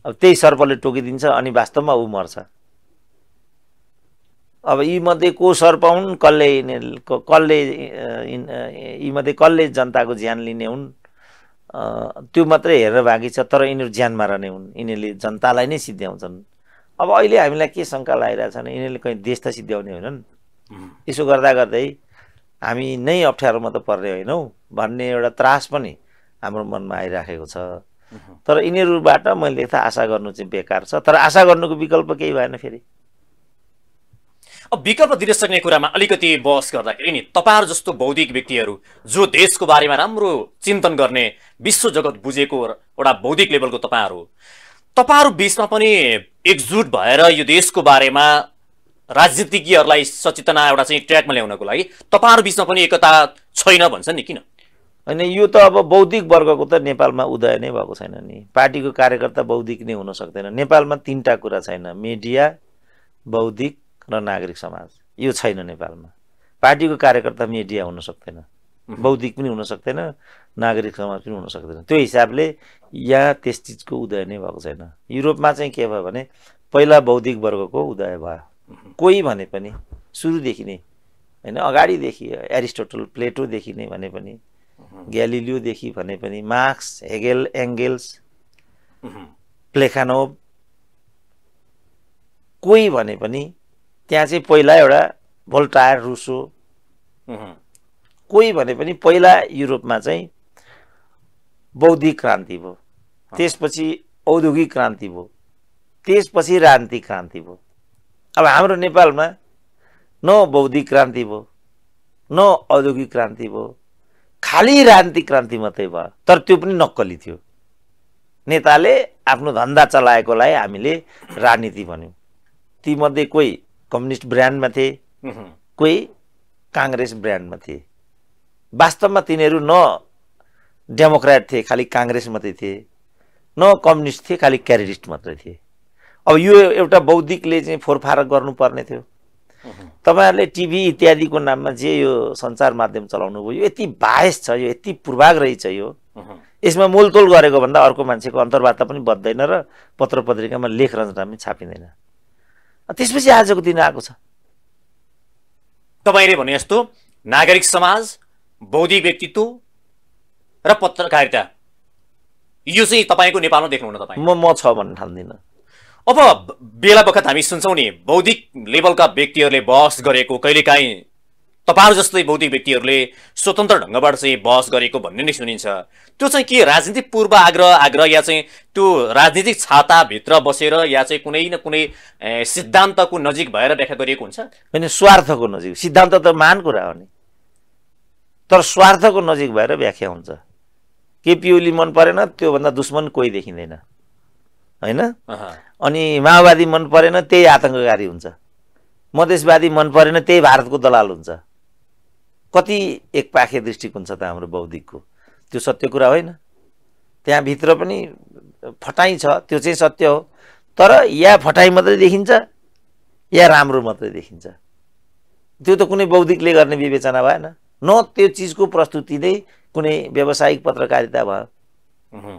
अब त्यही सर्पले टोकिदिन्छ अनि वास्तवमा ऊ मर्छ अब यीमध्ये को सर्प हुन् कसले कसले यीमध्ये कसले जनताको ज्यान लिने हुन् त्यो मात्रै हेरेर बाँकी छ तर यिनीहरू ज्यान रहने हुन् यिनीहरूले जनतालाई नै सिद्ध्याउँछन् अब अहिले हामीलाई के शङ्का लागिरहेको छ भने यिनीहरूले कहीँ देश त सिद्ध्याउने होइनन् यसो गर्दा गर्दै हामी नै अप्ठ्यारोमा त पर्ने होइनौँ भन्ने एउटा त्रास पनि हाम्रो मनमा आइराखेको छ तर यिनीहरूबाट मैले त आशा गर्नु चाहिँ बेकार छ तर आशा गर्नुको विकल्प केही भएन फेरि अब विकल्प दिन सक्ने कुरामा अलिकति बहस गर्दाखेरि नि तपाईँहरू जस्तो बौद्धिक व्यक्तिहरू जो देशको बारेमा राम्रो चिन्तन गर्ने विश्व जगत बुझेको एउटा बौद्धिक लेभलको तपाईँहरू तपाईँहरू बिचमा पनि एकजुट भएर यो देशको बारेमा राजनीतिज्ञहरूलाई सचेतना एउटा चाहिँ ट्र्याकमा ल्याउनको लागि तपाईँहरू बिचमा पनि एकता छैन भन्छन् नि किन होइन यो त अब बौद्धिक वर्गको त नेपालमा उदय नै भएको छैन नि पार्टीको कार्यकर्ता बौद्धिक नै हुन सक्दैन नेपालमा तिनवटा कुरा छैन मिडिया बौद्धिक र नागरिक समाज यो छैन नेपालमा पार्टीको कार्यकर्ता मिडिया हुन सक्दैन बौद्धिक पनि हुन सक्दैन नागरिक समाज पनि हुन सक्दैन त्यो हिसाबले यहाँ त्यस चिजको उदय नै भएको छैन युरोपमा चाहिँ के भयो भने पहिला बौद्धिक वर्गको उदय भयो कोही भने पनि सुरुदेखि नै होइन अगाडिदेखि एरिस्टोटल प्लेटोदेखि नै भने पनि ग्यालिलियोदेखि भने पनि मार्क्स हेगेल एङ्गेल्स प्लेखानोभ कोही भने पनि त्यहाँ चाहिँ पहिला एउटा भोल्टायर रुसो कोही भने पनि पहिला युरोपमा चाहिँ बौद्धिक क्रान्ति भयो त्यसपछि औद्योगिक क्रान्ति भयो त्यसपछि राजनीतिक क्रान्ति भयो अब हाम्रो नेपालमा न बौद्धिक क्रान्ति भयो न औद्योगिक क्रान्ति भयो खालि राजनीतिक क्रान्ति मात्रै भयो तर त्यो पनि नक्कली थियो नेताले आफ्नो धन्दा चलाएकोलाई हामीले राजनीति भन्यौँ तीमध्ये कोही कम्युनिस्ट ब्रान्डमा थिए कोही काङ्ग्रेस ब्रान्डमा थिए वास्तवमा तिनीहरू न डेमोक्रेट थिए खालि काङ्ग्रेस मात्रै थिए न कम्युनिस्ट थिए खालि क्यारिस्ट मात्रै थिए अब यो एउटा बौद्धिकले चाहिँ फोरफार गर्नुपर्ने थियो तपाईँहरूले टिभी इत्यादिको नाममा जे यो सञ्चार माध्यम चलाउनु भयो यो यति बाहेस छ यो यति पूर्वाग्रही छ यो यसमा मोलतोल गरेको भन्दा अर्को मान्छेको अन्तर्वार्ता पनि बद्दैन र पत्र पत्रिकामा लेख रचना पनि छापिँदैन त्यसपछि आजको दिन आएको छ तपाईँले भने जस्तो नागरिक समाज बौद्धिक व्यक्तित्व र पत्रकारिता यो चाहिँ तपाईँको नेपालमा देख्नुहुन्न तपाईँ म म छ भन्न ठान्दिनँ अब बेला बखत हामी सुन्छौँ नि बौद्धिक लेभलका व्यक्तिहरूले बहस गरेको कहिलेकाहीँ तपाईँहरू जस्तै बौद्धिक व्यक्तिहरूले स्वतन्त्र ढङ्गबाट चाहिँ बहस गरेको भन्ने नै सुनिन्छ त्यो चाहिँ के राजनीतिक पूर्व आग्रह आग्रह या चाहिँ त्यो राजनीतिक छाताभित्र बसेर या चाहिँ कुनै न कुनै सिद्धान्तको नजिक भएर व्याख्या गरिएको हुन्छ होइन स्वार्थको नजिक सिद्धान्त त महान कुरा हो नि तर स्वार्थको नजिक भएर व्याख्या हुन्छ केपी ओली मन परेन त्योभन्दा दुश्मन कोही देखिँदैन होइन अनि माओवादी मन परेन त्यही आतङ्ककारी हुन्छ मधेसवादी मन परेन त्यही भारतको दलाल हुन्छ कति एकपाखे दृष्टिकोण छ त हाम्रो बौद्धिकको त्यो सत्य कुरा होइन त्यहाँभित्र पनि फटाइ छ त्यो चाहिँ सत्य हो तर या फटाइ मात्रै देखिन्छ या राम्रो मात्रै देखिन्छ त्यो त कुनै बौद्धिकले गर्ने विवेचना भएन न त्यो चिजको प्रस्तुति नै कुनै व्यावसायिक पत्रकारिता भयो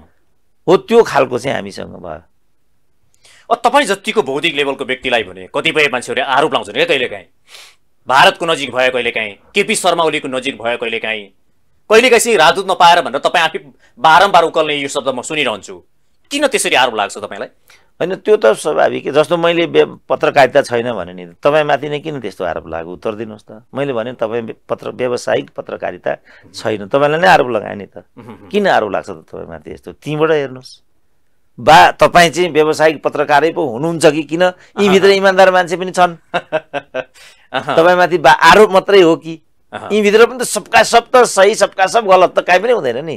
हो त्यो खालको चाहिँ हामीसँग भयो तपाईँ जतिको बौद्धिक लेभलको व्यक्तिलाई भने कतिपय मान्छेहरूले आरोप लाउँछन् क्या कहिलेकाहीँ भारतको नजिक भयो कहिलेकाहीँ केपी शर्मा ओलीको नजिक भयो कहिलेकाहीँ कहिलेकाहीँ राजदूत नपाएर भनेर तपाईँ आफै बारम्बार उकल्ने यो शब्द म सुनिरहन्छु किन त्यसरी आरोप लाग्छ तपाईँलाई होइन त्यो त स्वाभाविक जस्तो मैले पत्रकारिता छैन भने नि तपाईँमाथि नै किन त्यस्तो आरोप लाग्यो उत्तर दिनुहोस् त मैले भने तपाईँ पत्र व्यावसायिक पत्रकारिता छैन तपाईँलाई नै आरोप लगाएँ नि त किन आरोप लाग्छ त तपाईँमाथि यस्तो त्यहीँबाट हेर्नुहोस् बा तपाईँ चाहिँ व्यावसायिक पत्रकारै पो हुनुहुन्छ कि किन यीभित्र इमान्दार मान्छे पनि छन् तपाईँमाथि बा आरोप मात्रै हो कि यीभित्र पनि त सबका सब त सही सबका सब गलत त काहीँ पनि हुँदैन नि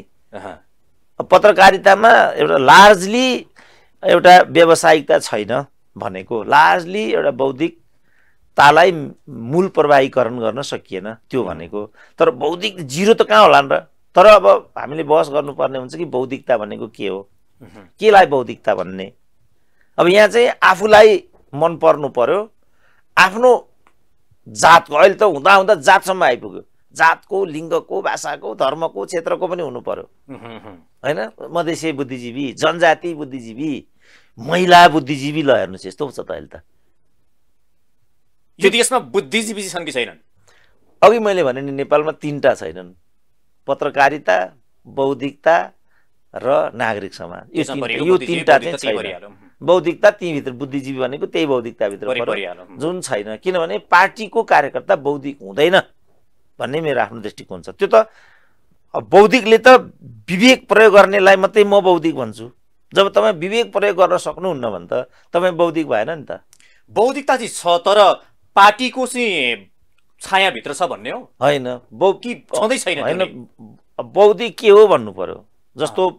पत्रकारितामा एउटा लार्जली एउटा व्यावसायिकता छैन भनेको लार्जली एउटा बौद्धिकतालाई मूल प्रवाहीकरण गर्न सकिएन त्यो भनेको तर बौद्धिक जिरो त कहाँ होला नि र तर अब हामीले बहस गर्नुपर्ने हुन्छ कि बौद्धिकता भनेको के हो केलाई बौद्धिकता भन्ने अब यहाँ चाहिँ आफूलाई मन पर्नु पर्यो आफ्नो जातको अहिले त हुँदा हुँदा जातसम्म आइपुग्यो जातको लिङ्गको भाषाको धर्मको क्षेत्रको पनि हुनु पर्यो होइन मधेसी बुद्धिजीवी जनजाति बुद्धिजीवी महिला बुद्धिजीवी ल हेर्नुहोस् यस्तो छ त अहिले त यदि यसमा बुद्धिजीवी छन् कि छैनन् अघि मैले भने नि नेपालमा तिनवटा छैनन् पत्रकारिता बौद्धिकता र नागरिक समाज यो यो तिनवटा चाहिँ छैन बौद्धिकता तीभित्र बुद्धिजीवी भनेको त्यही बौद्धिकताभित्र जुन छैन किनभने पार्टीको कार्यकर्ता बौद्धिक हुँदैन भन्ने मेरो आफ्नो दृष्टिकोण छ त्यो त बौद्धिकले त विवेक प्रयोग गर्नेलाई मात्रै म बौद्धिक भन्छु जब तपाईँ विवेक प्रयोग गर्न सक्नुहुन्न भने त तपाईँ बौद्धिक भएन नि त बौद्धिकता चाहिँ छ तर पार्टीको चाहिँ छायाभित्र छ भन्ने हो होइन बौ कि छँदै छैन होइन बौद्धिक के हो भन्नु पर्यो जस्तो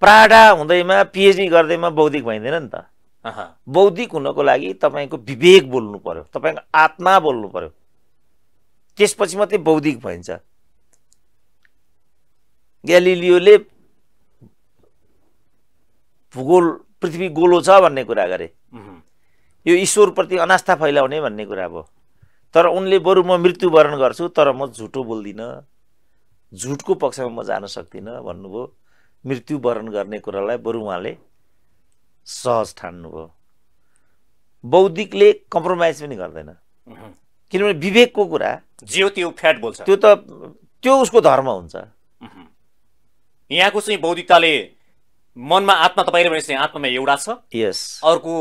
प्राडा हुँदैमा पिएचडी गर्दैमा बौद्धिक भइँदैन नि त बौद्धिक हुनको लागि तपाईँको विवेक बोल्नु पर्यो तपाईँको आत्मा बोल्नु पर्यो त्यसपछि मात्रै बौद्धिक भइन्छ ग्यालिलियोले भूगोल पृथ्वी गोलो छ भन्ने कुरा गरे यो ईश्वरप्रति अनास्था फैलाउने भन्ने कुरा भयो तर उनले बरु म मृत्युवरण गर्छु तर म झुटो बोल्दिनँ झुटको पक्षमा म जान सक्दिनँ भन्नुभयो मृत्युवरण गर्ने कुरालाई बरु उहाँले सहज ठान्नुभयो बौद्धिकले कम्प्रोमाइज पनि गर्दैन किनभने विवेकको कुरा जियो त्यो फ्याट बोल्छ त्यो त त्यो उसको धर्म हुन्छ यहाँको चाहिँ बौद्धिकताले मनमा आत्मा तपाईँले भनेपछि आत्मामा एउटा छ यस अर्को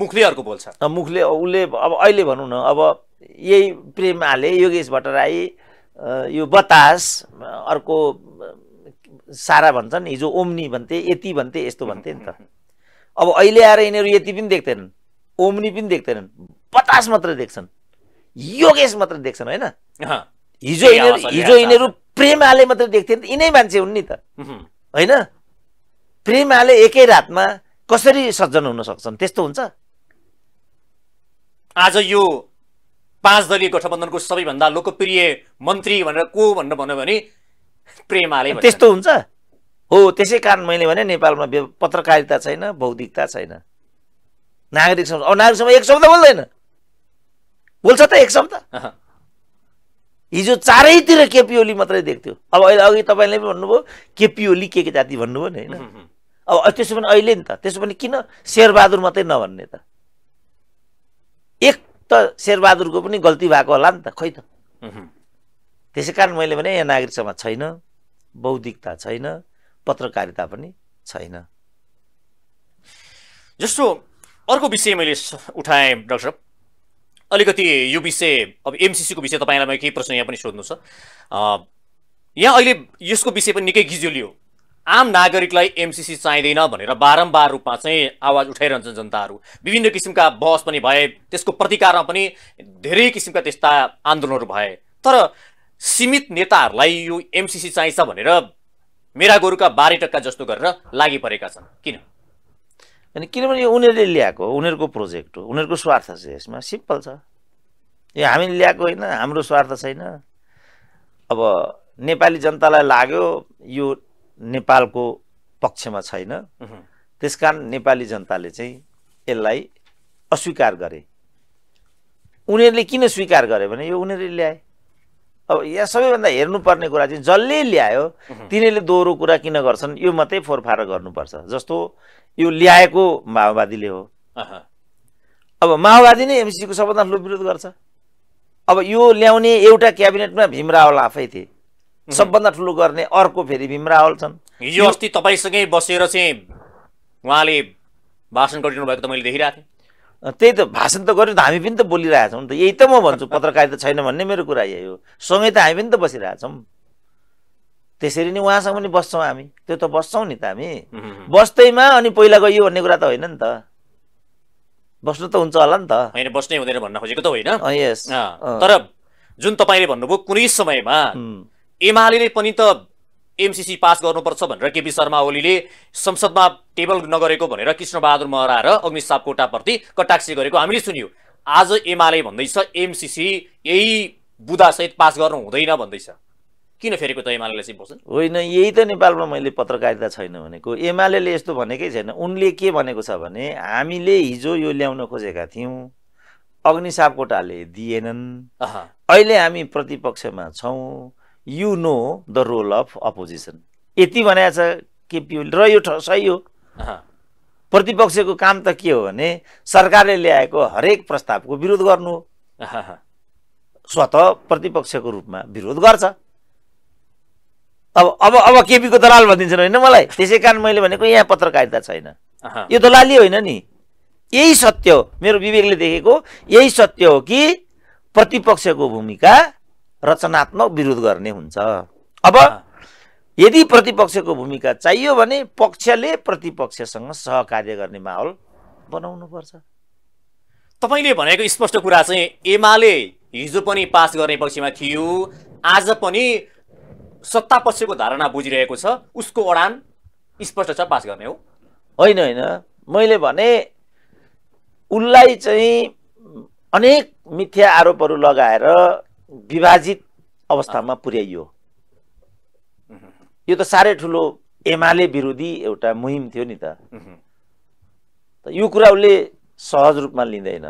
मुखले अर्को बोल्छ मुखले उसले अब अहिले भनौँ न अब यही प्रेमाले योगेश भट्टराई यो बतास अर्को सारा भन्छन् हिजो ओम्नी भन्थे यति भन्थे यस्तो भन्थे नि त अब अहिले आएर यिनीहरू यति पनि देख्दैनन् ओम्नी पनि देख्दैनन् बतास मात्र देख्छन् योगेश मात्र देख्छन् होइन हिजो यिनीहरू हिजो यिनीहरू प्रेमाले मात्र देख्थे नि त यिनै मान्छे हुन् नि त होइन आले एकै रातमा कसरी सज्जन हुन सक्छन् त्यस्तो हुन्छ आज यो पाँच दलीय गठबन्धनको सबैभन्दा लोकप्रिय मन्त्री भनेर को भनेर भन्यो भने प्रेमाले त्यस्तो हुन्छ हो त्यसै कारण मैले भने नेपालमा पत्रकारिता छैन बौद्धिकता छैन नागरिक समाज अब नागरिक समाज एक शब्द बोल्दैन बोल्छ त एक शब्द हिजो चारैतिर केपी ओली मात्रै देख्थ्यो अब अहिले अघि तपाईँले पनि भन्नुभयो केपी ओली के के जाति भन्नुभयो नि होइन अब त्यसो भने अहिले नि त त्यसो भने किन शेरबहादुर मात्रै नभन्ने त एक त शेरबहादुरको पनि गल्ती भएको होला नि त खै त त्यसै कारण मैले भने यहाँ नागरिक समाज छैन बौद्धिकता छैन पत्रकारिता पनि छैन जस्तो अर्को विषय मैले उठाएँ डक्टर अलिकति यो विषय अब एमसिसीको विषय तपाईँलाई मैले केही प्रश्न यहाँ पनि सोध्नु छ यहाँ अहिले यसको विषय पनि निकै गिजुलियो आम नागरिकलाई एमसिसी चाहिँदैन भनेर बारम्बार रूपमा चाहिँ आवाज उठाइरहन्छन् जनताहरू विभिन्न किसिमका बहस पनि भए त्यसको प्रतिकारमा पनि धेरै किसिमका त्यस्ता आन्दोलनहरू भए तर सीमित नेताहरूलाई यो एमसिसी चाहिन्छ भनेर मेरा गोरुका बाह्रै टक्का जस्तो गरेर लागि परेका छन् किन अनि किनभने उनीहरूले ल्याएको उनीहरूको प्रोजेक्ट हो उनीहरूको स्वार्थ छ यसमा सिम्पल छ यो हामीले ल्याएको होइन हाम्रो स्वार्थ छैन अब नेपाली जनतालाई लाग्यो यो नेपालको पक्षमा छैन त्यस नेपाली जनताले चाहिँ यसलाई अस्वीकार गरे उनीहरूले किन स्वीकार गरे भने यो उनीहरूले ल्याए अब यहाँ सबैभन्दा हेर्नुपर्ने कुरा चाहिँ जसले ल्यायो तिनीहरूले दोहोरो कुरा किन गर्छन् यो मात्रै फोरफार गर्नुपर्छ जस्तो यो ल्याएको माओवादीले हो अब माओवादी नै एमसिसीको सबभन्दा ठुलो विरोध गर्छ अब यो ल्याउने एउटा क्याबिनेटमा भीमरावल आफै थिए सबभन्दा ठुलो गर्ने अर्को फेरि भीमरावल छन् हिजो अस्ति तपाईँसँगै बसेर चाहिँ उहाँले भाषण गरिदिनु भएको त मैले देखिरहेको थिएँ त्यही त भाषण त गऱ्यो त हामी पनि त बोलिरहेछौँ नि त यही त म भन्छु पत्रकारिता छैन भन्ने मेरो कुरा यही हो सँगै त हामी पनि त बसिरहेछौँ त्यसरी नै उहाँसँग पनि बस्छौँ हामी त्यो त बस्छौँ नि त हामी बस्दैमा अनि पहिला गइयो भन्ने कुरा त होइन नि त बस्नु त हुन्छ होला नि त होइन बस्नै हुँदैन भन्न खोजेको त होइन तर जुन तपाईँले भन्नुभयो कुनै समयमा एमाले पनि त एमसिसी पास गर्नुपर्छ भनेर केपी शर्मा ओलीले संसदमा टेबल नगरेको भनेर कृष्णबहादुर महरा र अग्निसाप सापकोटाप्रति कटाक्षी गरेको हामीले सुन्यौँ आज एमाले भन्दैछ एमसिसी यही बुदासहित पास गर्नु हुँदैन भन्दैछ किन फेरिको त एमाले चाहिँ होइन यही त नेपालमा मैले पत्रकारिता छैन भनेको एमाले यस्तो भनेकै छैन उनले के भनेको छ भने हामीले हिजो यो ल्याउन खोजेका थियौँ अग्निसापकोटाले कोटाले दिएनन् अहिले हामी प्रतिपक्षमा छौँ you know the role of opposition यति भनेको छ केपी र यो सही हो प्रतिपक्षको काम त के हो भने सरकारले ल्याएको हरेक प्रस्तावको विरोध गर्नु हो स्वत प्रतिपक्षको रूपमा विरोध गर्छ अब अब अब केपीको दलाल भनिदिन्छन् होइन मलाई त्यसै कारण मैले भनेको यहाँ पत्रकारिता छैन यो दलाली होइन नि यही सत्य हो मेरो विवेकले देखेको यही सत्य हो कि प्रतिपक्षको भूमिका रचनात्मक विरोध गर्ने हुन्छ अब यदि प्रतिपक्षको भूमिका चाहियो भने पक्षले प्रतिपक्षसँग सहकार्य गर्ने माहौल बनाउनु पर्छ तपाईँले भनेको स्पष्ट कुरा चाहिँ एमाले हिजो पनि पास गर्ने पक्षमा थियो आज पनि सत्ता पक्षको धारणा बुझिरहेको छ उसको अडान स्पष्ट छ पास गर्ने हो होइन होइन मैले भने उसलाई चाहिँ अनेक मिथ्या आरोपहरू लगाएर विभाजित अवस्थामा पुर्याइयो यो त साह्रै ठुलो एमाले विरोधी एउटा मुहिम थियो नि त यो कुरा उसले सहज रूपमा लिँदैन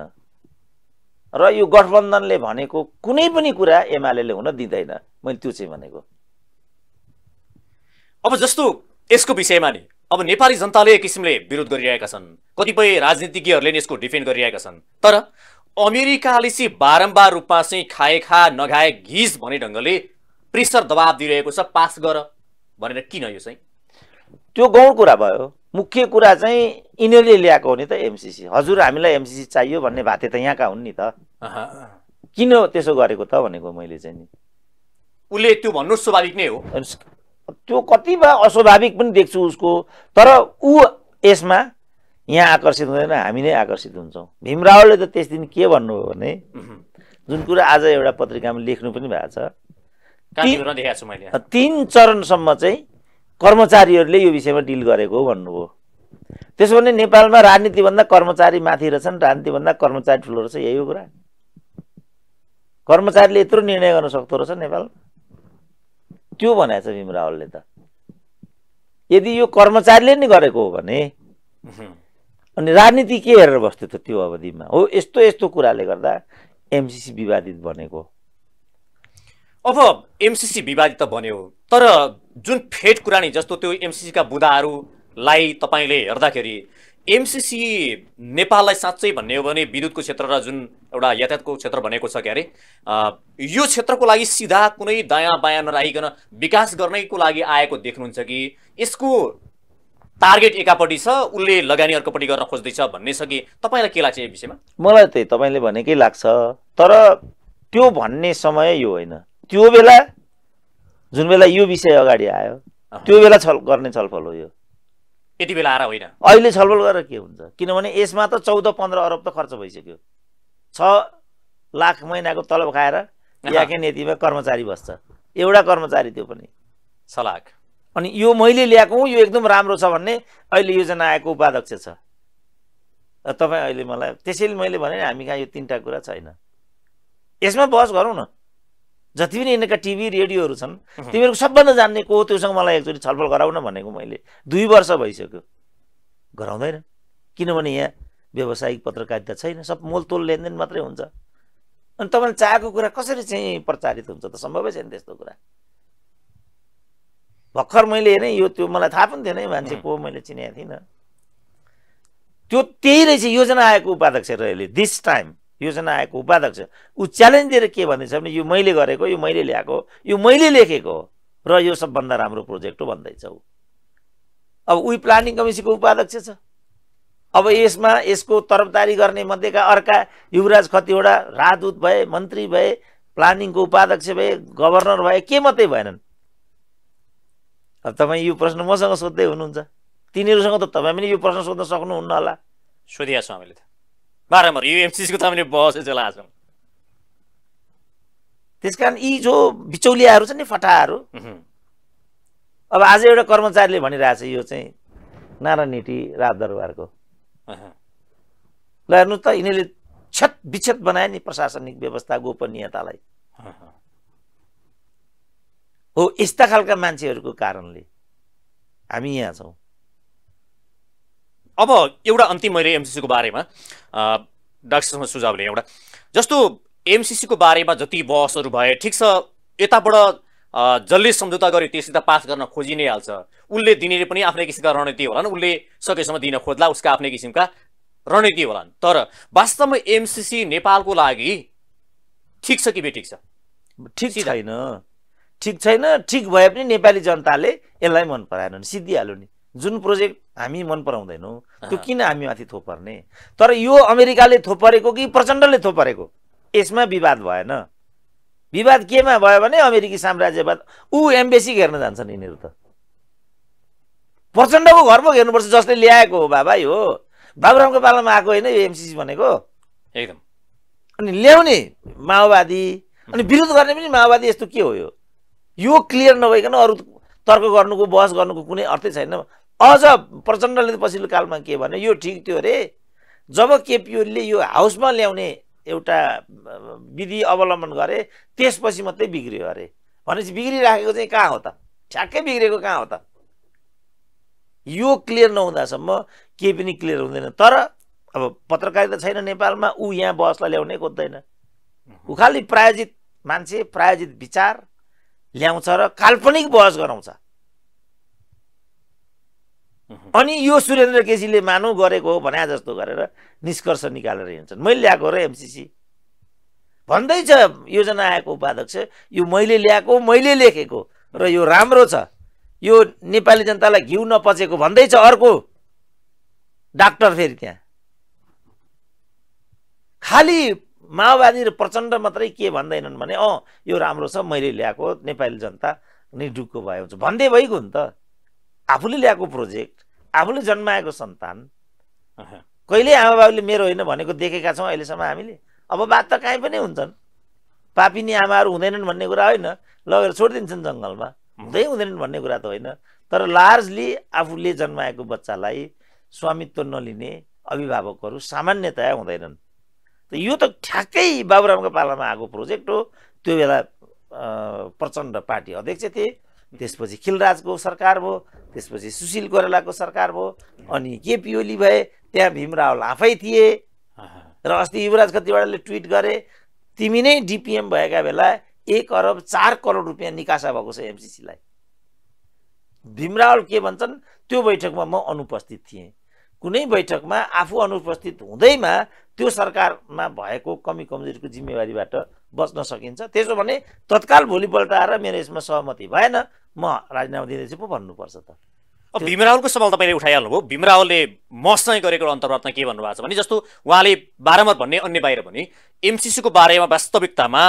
र यो गठबन्धनले भनेको कुनै पनि कुरा एमाले हुन दिँदैन मैले त्यो चाहिँ भनेको अब जस्तो यसको विषयमा नि अब नेपाली जनताले एक किसिमले विरोध गरिरहेका छन् कतिपय राजनीतिज्ञहरूले यसको डिफेन्ड गरिरहेका छन् तर अमेरिकाले चाहिँ बारम्बार रूपमा चाहिँ खाए खा नखाए घिज भन्ने ढङ्गले प्रेसर दबाब दिइरहेको छ पास गर भनेर किन यो चाहिँ त्यो गौण कुरा भयो मुख्य कुरा चाहिँ यिनीहरूले ल्याएको हो नि त एमसिसी हजुर हामीलाई एमसिसी चाहियो भन्ने भाते त यहाँका हुन् नि त किन त्यसो गरेको त भनेको मैले चाहिँ नि उसले त्यो भन्नु स्वाभाविक नै हो त्यो कति भए अस्वाभाविक पनि देख्छु उसको तर ऊ यसमा यहाँ आकर्षित हुँदैन हामी नै आकर्षित हुन्छौँ भीमरावले त त्यस दिन के भन्नुभयो भने जुन कुरा आज एउटा पत्रिकामा लेख्नु पनि भएको छ तिन चरणसम्म चाहिँ कर्मचारीहरूले यो विषयमा डिल गरेको हो भन्नुभयो त्यसो भने नेपालमा राजनीतिभन्दा कर्मचारी माथि रहेछन् राजनीतिभन्दा कर्मचारी ठुलो रहेछ यही हो कुरा कर्मचारीले यत्रो निर्णय गर्न सक्दो रहेछ नेपाल त्यो भनेको छ भीमरावलले त यदि यो कर्मचारीले नै गरेको हो भने अनि राजनीति के हेरेर बस्थ्यो त त्यो अवधिमा हो यस्तो यस्तो कुराले गर्दा एमसिसी विवादित बनेको अब एमसिसी विवादित त बन्यो तर जुन फेट कुरा नि जस्तो त्यो एमसिसीका बुदाहरूलाई तपाईँले हेर्दाखेरि एमसिसी नेपाललाई साँच्चै भन्ने हो भने विद्युतको क्षेत्र र जुन एउटा यातायातको क्षेत्र भनेको छ क्यारे यो क्षेत्रको लागि सिधा कुनै दायाँ बायाँ नराखिकन विकास गर्नैको लागि आएको देख्नुहुन्छ कि यसको टार्गेट एकापट्टि छ उसले लगानी अर्कोपट्टि गर्न खोज्दैछ भन्ने छ कि तपाईँलाई के लाग्छ यो विषयमा मलाई त्यही तपाईँले भनेकै लाग्छ तर त्यो भन्ने समय यो होइन त्यो बेला जुन बेला यो विषय अगाडि आयो त्यो बेला छल गर्ने छलफल हो यो यति बेला आएर होइन अहिले छलफल गरेर के हुन्छ किनभने यसमा त चौध पन्ध्र अरब त खर्च भइसक्यो छ लाख महिनाको तलब खाएर या नेतिमा कर्मचारी बस्छ एउटा कर्मचारी त्यो पनि छ लाख अनि यो मैले ल्याएको हुँ यो एकदम राम्रो छ भन्ने अहिले योजना आएको उपाध्यक्ष छ र तपाईँ अहिले मलाई त्यसैले मैले भने हामी कहाँ यो तिनवटा कुरा छैन यसमा बहस गरौँ न जति पनि यिनीहरूका टिभी रेडियोहरू छन् तिमीहरूको सबभन्दा जान्ने को हो त्योसँग मलाई एकचोटि छलफल गराउन भनेको मैले दुई वर्ष भइसक्यो गराउँदैन किनभने यहाँ व्यावसायिक पत्रकारिता छैन सब मोलतोल लेनदेन मात्रै हुन्छ अनि तपाईँले चाहेको कुरा कसरी चाहिँ प्रचारित हुन्छ त सम्भवै छैन त्यस्तो कुरा भर्खर मैले हेरेँ यो त्यो मलाई थाहा पनि थिएन मान्छे मान्छेको मैले चिनेको थिइनँ त्यो त्यही रहेछ योजना आएको उपाध्यक्ष रहेले दिस टाइम योजना आएको उपाध्यक्ष ऊ च्यालेन्ज दिएर के भन्दैछ भने यो मैले गरेको यो मैले ल्याएको यो मैले लेखेको हो र यो सबभन्दा राम्रो प्रोजेक्ट हो भन्दैछ ऊ अब उही प्लानिङ कमिसनको उपाध्यक्ष छ अब यसमा यसको तरफदारी गर्ने मध्येका अर्का युवराज खतिवडा राजदूत भए मन्त्री भए प्लानिङको उपाध्यक्ष भए गभर्नर भए के मात्रै भएनन् अब तपाईँ यो प्रश्न मसँग सोध्दै हुनुहुन्छ तिनीहरूसँग त तपाईँ पनि यो प्रश्न सोध्न सक्नुहुन्न होला सोधिया हामीले त बारम्बार यो एमसिसीको त हामीले बहसै चला छौँ त्यस कारण यी जो बिचौलियाहरू छन् नि फटाहरू अब आज एउटा कर्मचारीले भनिरहेछ यो चाहिँ नीति राजदरबारको ल हेर्नु त यिनीहरूले छत विक्षत बनाए नि प्रशासनिक व्यवस्था गोपनीयतालाई हो यस्ता खालका मान्छेहरूको कारणले हामी यहाँ छौँ अब एउटा अन्तिम मैले एमसिसीको बारेमा डाक्टरसँग सुझावले एउटा जस्तो एमसिसीको बारेमा जति बहसहरू भए ठिक छ यताबाट जसले सम्झौता गर्यो त्यसित पास गर्न खोजि नै हाल्छ उसले दिने पनि आफ्नै किसिमका रणनीति होलान् उसले सकेसम्म दिन खोज्ला उसका आफ्नै किसिमका रणनीति होलान् तर वास्तवमा एमसिसी नेपालको लागि ठिक छ कि बेठिक छ ठिक छैन ठिक छैन ठिक भए पनि नेपाली जनताले यसलाई मन पराएन पराएनन् सिद्धिहाल्यो नि जुन प्रोजेक्ट हामी मन पराउँदैनौँ त्यो किन हामी माथि थोपर्ने तर यो अमेरिकाले थोपरेको कि प्रचण्डले थोपरेको यसमा विवाद भएन विवाद केमा भयो भने अमेरिकी साम्राज्यवाद ऊ एम्बेसी घेर्न जान्छन् यिनीहरू त प्रचण्डको घर पो घेर्नुपर्छ जसले ल्याएको हो बाबा यो बाबुरामको पालामा आएको होइन यो एमसिसी भनेको एकदम अनि ल्याउने माओवादी अनि विरोध गर्ने पनि माओवादी यस्तो के हो यो यो क्लियर नभइकन अरू तर्क गर्नुको बहस गर्नुको कुनै अर्थै छैन अझ प्रचण्डले पछिल्लो कालमा के भने यो ठिक थियो अरे जब केपिओलीले यो हाउसमा ल्याउने एउटा विधि अवलम्बन गरे त्यसपछि मात्रै बिग्रियो अरे भनेपछि बिग्रिराखेको चाहिँ कहाँ हो त ठ्याक्कै बिग्रेको कहाँ हो त यो क्लियर नहुँदासम्म केही पनि क्लियर हुँदैन तर अब पत्रकारिता छैन नेपालमा ऊ यहाँ बहसलाई ल्याउनै खोज्दैन ऊ खालि प्रायोजित मान्छे प्रायोजित विचार ल्याउँछ र काल्पनिक बहस गराउँछ अनि यो सुरेन्द्र केसीले मानु गरेको हो भने जस्तो गरेर निष्कर्ष निकालेर हिँड्छन् मैले ल्याएको र एमसिसी भन्दैछ योजना आएको उपाध्यक्ष यो मैले ल्याएको मैले लेखेको र यो राम्रो छ यो नेपाली जनतालाई घिउ नपचेको भन्दैछ अर्को डाक्टर फेरि त्यहाँ खालि माओवादी प्रचण्ड मात्रै के भन्दैनन् भने अँ यो राम्रो छ मैले ल्याएको नेपाली जनता डुक्क भए हुन्छ भन्दै भइगयो नि त आफूले ल्याएको प्रोजेक्ट आफूले जन्माएको सन्तान कहिले बाबुले मेरो होइन भनेको देखेका छौँ अहिलेसम्म हामीले अब बात त काहीँ पनि हुन्छन् पापिनी आमाहरू हुँदैनन् भन्ने कुरा होइन लगेर छोडिदिन्छन् जङ्गलमा हुँदै हुँदैनन् भन्ने कुरा त होइन तर लार्जली आफूले जन्माएको बच्चालाई स्वामित्व नलिने अभिभावकहरू सामान्यतया हुँदैनन् यो त ठ्याक्कै बाबुरामको पालामा आएको प्रोजेक्ट हो त्यो बेला प्रचण्ड पार्टी अध्यक्ष थिए त्यसपछि खिलराजको सरकार भयो त्यसपछि सुशील कोरेलाको सरकार भयो अनि केपी ओली भए त्यहाँ भीम रावल आफै थिए र अस्ति युवराज खतिवडाले ट्विट गरे तिमी नै डिपिएम भएका बेला एक अरब चार करोड रुपियाँ निकासा भएको छ एमसिसीलाई भीमरावल के भन्छन् त्यो बैठकमा म अनुपस्थित थिएँ कुनै बैठकमा आफू अनुपस्थित हुँदैमा त्यो सरकारमा भएको कमी कमजोरीको जिम्मेवारीबाट बच्न सकिन्छ त्यसो भने तत्काल भोलिपल्ट आएर मेरो यसमा सहमति भएन म राजीनामा दिँदैछु पो भन्नुपर्छ त अब भीमरावलको सवाल तपाईँले उठाइहाल्नुभयो भीमरावलले मसँगै गरेको अन्तर्वार्तामा के भन्नुभएको छ भने जस्तो उहाँले बारम्बार भन्ने अन्य बाहिर भने एमसिसीको बारेमा वास्तविकतामा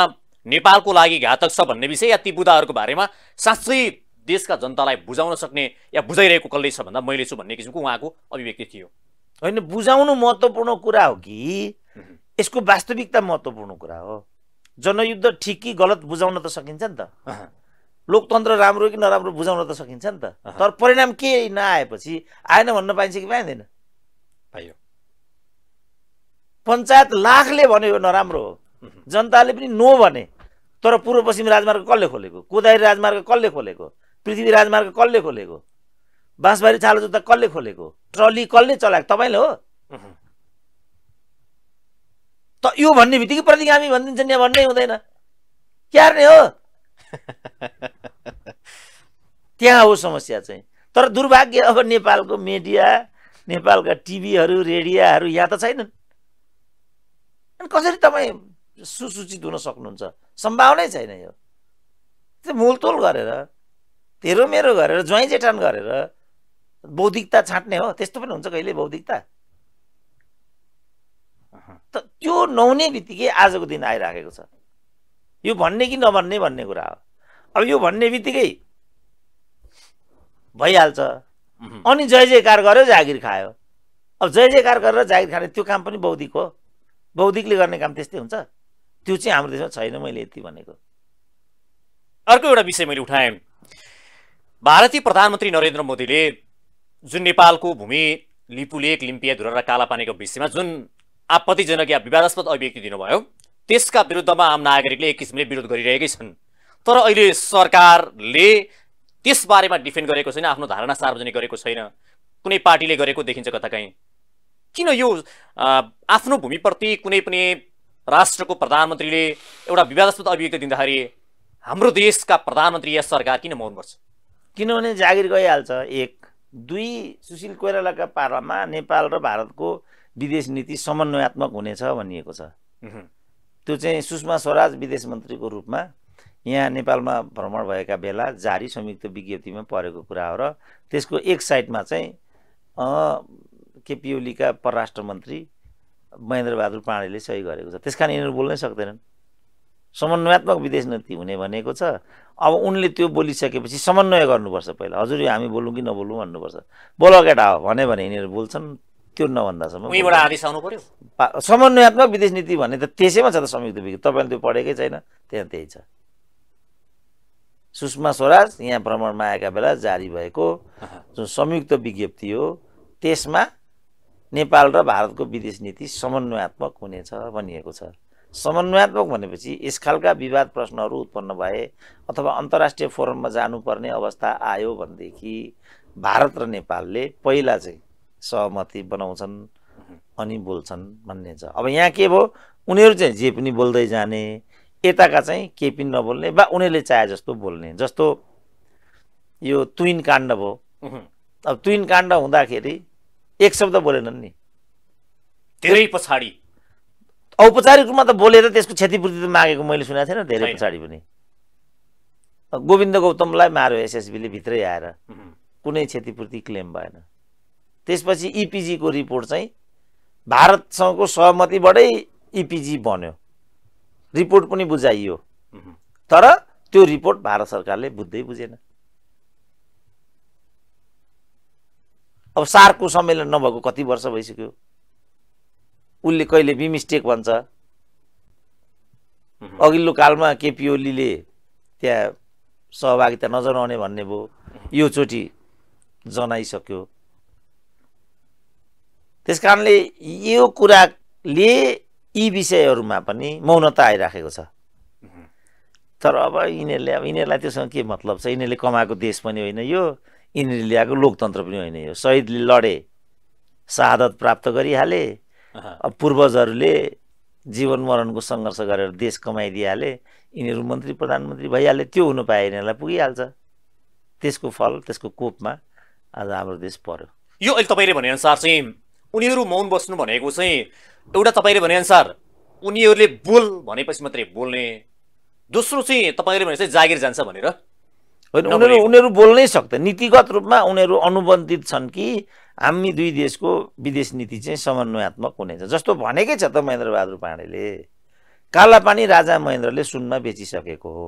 नेपालको लागि घातक छ भन्ने विषय या ती बुदाहरूको बारेमा साँच्चै देशका जनतालाई बुझाउन सक्ने या बुझाइरहेको कसले छ भन्दा मैले छु भन्ने किसिमको उहाँको अभिव्यक्ति थियो होइन बुझाउनु महत्त्वपूर्ण कुरा हो कि यसको वास्तविकता महत्त्वपूर्ण कुरा हो जनयुद्ध ठिक कि गलत बुझाउन त सकिन्छ नि त लोकतन्त्र राम्रो कि नराम्रो बुझाउन त सकिन्छ नि त तर परिणाम के नआएपछि आएन भन्न पाइन्छ कि पाइँदैन पाइयो पञ्चायत लाखले भन्यो यो नराम्रो हो जनताले पनि नो भने तर पूर्व पश्चिम राजमार्ग कसले खोलेको कोदारी राजमार्ग कसले खोलेको पृथ्वी राजमार्ग कसले खोलेको बाँसबारी छालो जुत्ता कसले खोलेको ट्रली कसले चलाएको तपाईँले हो त यो भन्ने बित्तिकै प्रतिगामी भनिदिन्छन् यहाँ भन्नै हुँदैन क्यार नै हो त्यहाँ हो समस्या चाहिँ तर दुर्भाग्य अब नेपालको मिडिया नेपालका टिभीहरू रेडियाहरू यहाँ त छैनन् अनि कसरी तपाईँ सुसूचित हुन सक्नुहुन्छ सम्भावनै छैन यो त्यो मोलतोल गरेर तेरो मेरो गरेर ज्वाई जेठान गरेर बौद्धिकता छाटने हो त्यस्तो कहीं बौद्धिकता तो नौने नहुने आज को दिन आईरा भन्ने कि नभन्ने भन्ने कुरा हो अब यह भन्ने बित्तिकै भइहाल्छ अनि जय जयकार गर्यो जागिर खायो अब जय जयकार गरेर जागिर खाने त्यो काम पनि बौद्धिक हो बौद्धिकले गर्ने काम त्यस्तै हुन्छ त्यो चाहिँ हाम्रो देशमा छैन मैले यति भनेको अर्को एउटा विषय मैले उठाएँ भारतीय प्रधानमन्त्री नरेन्द्र मोदीले जुन नेपालको भूमि लिपुलेक लिम्पिया धुरा र कालापानीको विषयमा जुन आपत्तिजनक या विवादास्पद अभिव्यक्ति दिनुभयो त्यसका विरुद्धमा आम नागरिकले एक किसिमले विरोध गरिरहेकै छन् तर अहिले सरकारले त्यसबारेमा डिफेन्ड गरेको छैन आफ्नो धारणा सार्वजनिक गरेको छैन कुनै पार्टीले गरेको देखिन्छ कताकाहीँ किन यो आफ्नो भूमिप्रति कुनै पनि राष्ट्रको प्रधानमन्त्रीले एउटा विवादास्पद अभिव्यक्ति दिँदाखेरि हाम्रो देशका प्रधानमन्त्री या सरकार किन मौन किनभने जागिर गइहाल्छ एक दुई सुशील कोइरालाका पालामा नेपाल र भारतको विदेश नीति समन्वयात्मक हुनेछ भनिएको छ त्यो चाहिँ सुषमा स्वराज विदेश मन्त्रीको रूपमा यहाँ नेपालमा भ्रमण भएका बेला जारी संयुक्त विज्ञप्तिमा परेको कुरा हो र त्यसको एक साइडमा चाहिँ केपिओलीका परराष्ट्र मन्त्री महेन्द्रबहादुर पाण्डेले सही गरेको छ त्यस कारण यिनीहरू बोल्नै सक्दैनन् समन्वयात्मक विदेश नीति हुने भनेको छ अब उनले त्यो बोलिसकेपछि समन्वय गर्नुपर्छ पहिला हजुर हामी बोलौँ कि नबोलौँ भन्नुपर्छ बोल केटा हो भने भने यिनीहरू बोल्छन् त्यो नभन्दासम्म समन्वयात्मक विदेश नीति भन्ने त त्यसैमा छ त संयुक्त विज्ञ तपाईँले त्यो पढेकै छैन त्यहाँ त्यही छ सुषमा स्वराज यहाँ भ्रमणमा आएका बेला जारी भएको जुन संयुक्त विज्ञप्ति हो त्यसमा नेपाल र भारतको विदेश नीति समन्वयात्मक हुनेछ भनिएको छ समन्वयात्मक भनेपछि यस खालका विवाद प्रश्नहरू उत्पन्न भए अथवा अन्तर्राष्ट्रिय फोरममा जानुपर्ने अवस्था आयो भनेदेखि भारत र नेपालले पहिला चाहिँ सहमति बनाउँछन् अनि बोल्छन् भन्ने छ अब यहाँ के भयो उनीहरू चाहिँ जे पनि बोल्दै जाने यताका चाहिँ के पनि नबोल्ने वा उनीहरूले चाहे जस्तो बोल्ने जस्तो यो तुइन काण्ड भयो अब तुइन काण्ड हुँदाखेरि एक शब्द बोलेनन् नि धेरै पछाडि औपचारिक रूपमा त बोलेर त्यसको क्षतिपूर्ति त मागेको मैले सुनेको थिएन धेरै पछाडि पनि गोविन्द गौतमलाई मार्यो एसएसबीले भित्रै आएर कुनै क्षतिपूर्ति क्लेम भएन त्यसपछि इपिजीको रिपोर्ट चाहिँ भारतसँगको सहमतिबाटै इपिजी बन्यो रिपोर्ट पनि बुझाइयो तर त्यो रिपोर्ट भारत सरकारले बुझ्दै बुझेन अब सार्कको सम्मेलन नभएको कति वर्ष भइसक्यो उसले कहिले बिमिस्टेक मिस्टेक भन्छ अघिल्लो कालमा केपी ओलीले त्यहाँ सहभागिता नजनाउने भन्ने भयो योचोटि जनाइसक्यो त्यस कारणले यो कुराले यी विषयहरूमा पनि मौनता आइराखेको छ तर अब यिनीहरूले अब यिनीहरूलाई त्योसँग के मतलब छ यिनीहरूले कमाएको देश पनि होइन यो यिनीहरूले ल्याएको लोकतन्त्र पनि होइन यो सहिदले लडे सादत प्राप्त गरिहाले पूर्वजहरूले जीवन मरणको सङ्घर्ष गरेर देश कमाइदिइहाले यिनीहरू मन्त्री प्रधानमन्त्री भइहाले त्यो हुनु पाए यिनीहरूलाई पुगिहाल्छ त्यसको फल त्यसको कोपमा आज हाम्रो देश पर्यो यो अहिले तपाईँले भनेअनुसार चाहिँ उनीहरू मौन बस्नु भनेको चाहिँ एउटा तपाईँले भनेअनुसार उनीहरूले बोल भनेपछि मात्रै बोल्ने दोस्रो चाहिँ तपाईँले भने चाहिँ जागिर जान्छ भनेर होइन उनीहरू उनीहरू बोल्नै सक्दैन नीतिगत रूपमा उनीहरू अनुबन्धित छन् कि हामी दुई देशको विदेश नीति चाहिँ समन्वयात्मक हुनेछ जस्तो भनेकै छ त महेन्द्र महेन्द्रबहादुर पाँडेले कालापानी राजा महेन्द्रले सुनमा बेचिसकेको हो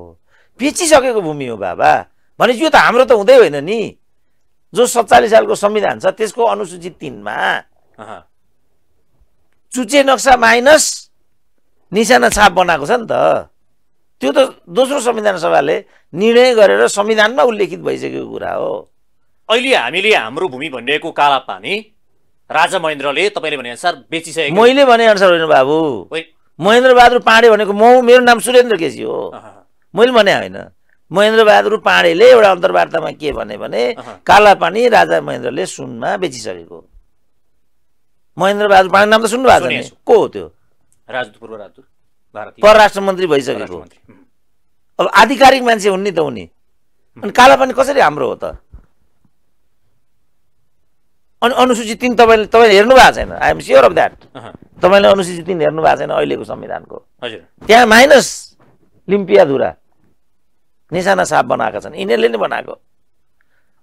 बेचिसकेको भूमि हो बाबा भनेपछि यो त हाम्रो त हुँदै होइन नि जो सत्तालिस सालको संविधान छ त्यसको अनुसूचित तिनमा चुचे नक्सा माइनस निशाना छाप बनाएको छ नि त त्यो त दोस्रो संविधान सभाले निर्णय गरेर संविधानमा उल्लेखित भइसकेको कुरा हो अहिले हामीले हाम्रो भूमि भनिरहेको काला पानी राजा महेन्द्रले तपाईँले अनुसार बेचिसकेको मैले भने अनुसार होइन बाबु महेन्द्र बहादुर पाँडे भनेको म मेरो नाम सुरेन्द्र केसी हो मैले भने होइन बहादुर पाँडेले एउटा अन्तर्वार्तामा के भने भने काला पानी राजा महेन्द्रले सुनमा बेचिसकेको महेन्द्रबहादुर पाँडे नाम त सुन्नु भएको को हो त्यो राजदूत पूर्व राजदूत परराष्ट्र मन्त्री भइसकेको अब आधिकारिक मान्छे हुन् नि त उनी अनि काला पनि कसरी हाम्रो हो त अनि अनुसूचित तिन तपाईँले तपाईँले हेर्नु भएको छैन आइएम स्योर अफ द्याट तपाईँले अनुसूचित तिन हेर्नु भएको छैन अहिलेको संविधानको हजुर त्यहाँ माइनस लिम्पियाधुरा निशाना साप बनाएका छन् यिनीहरूले नै बनाएको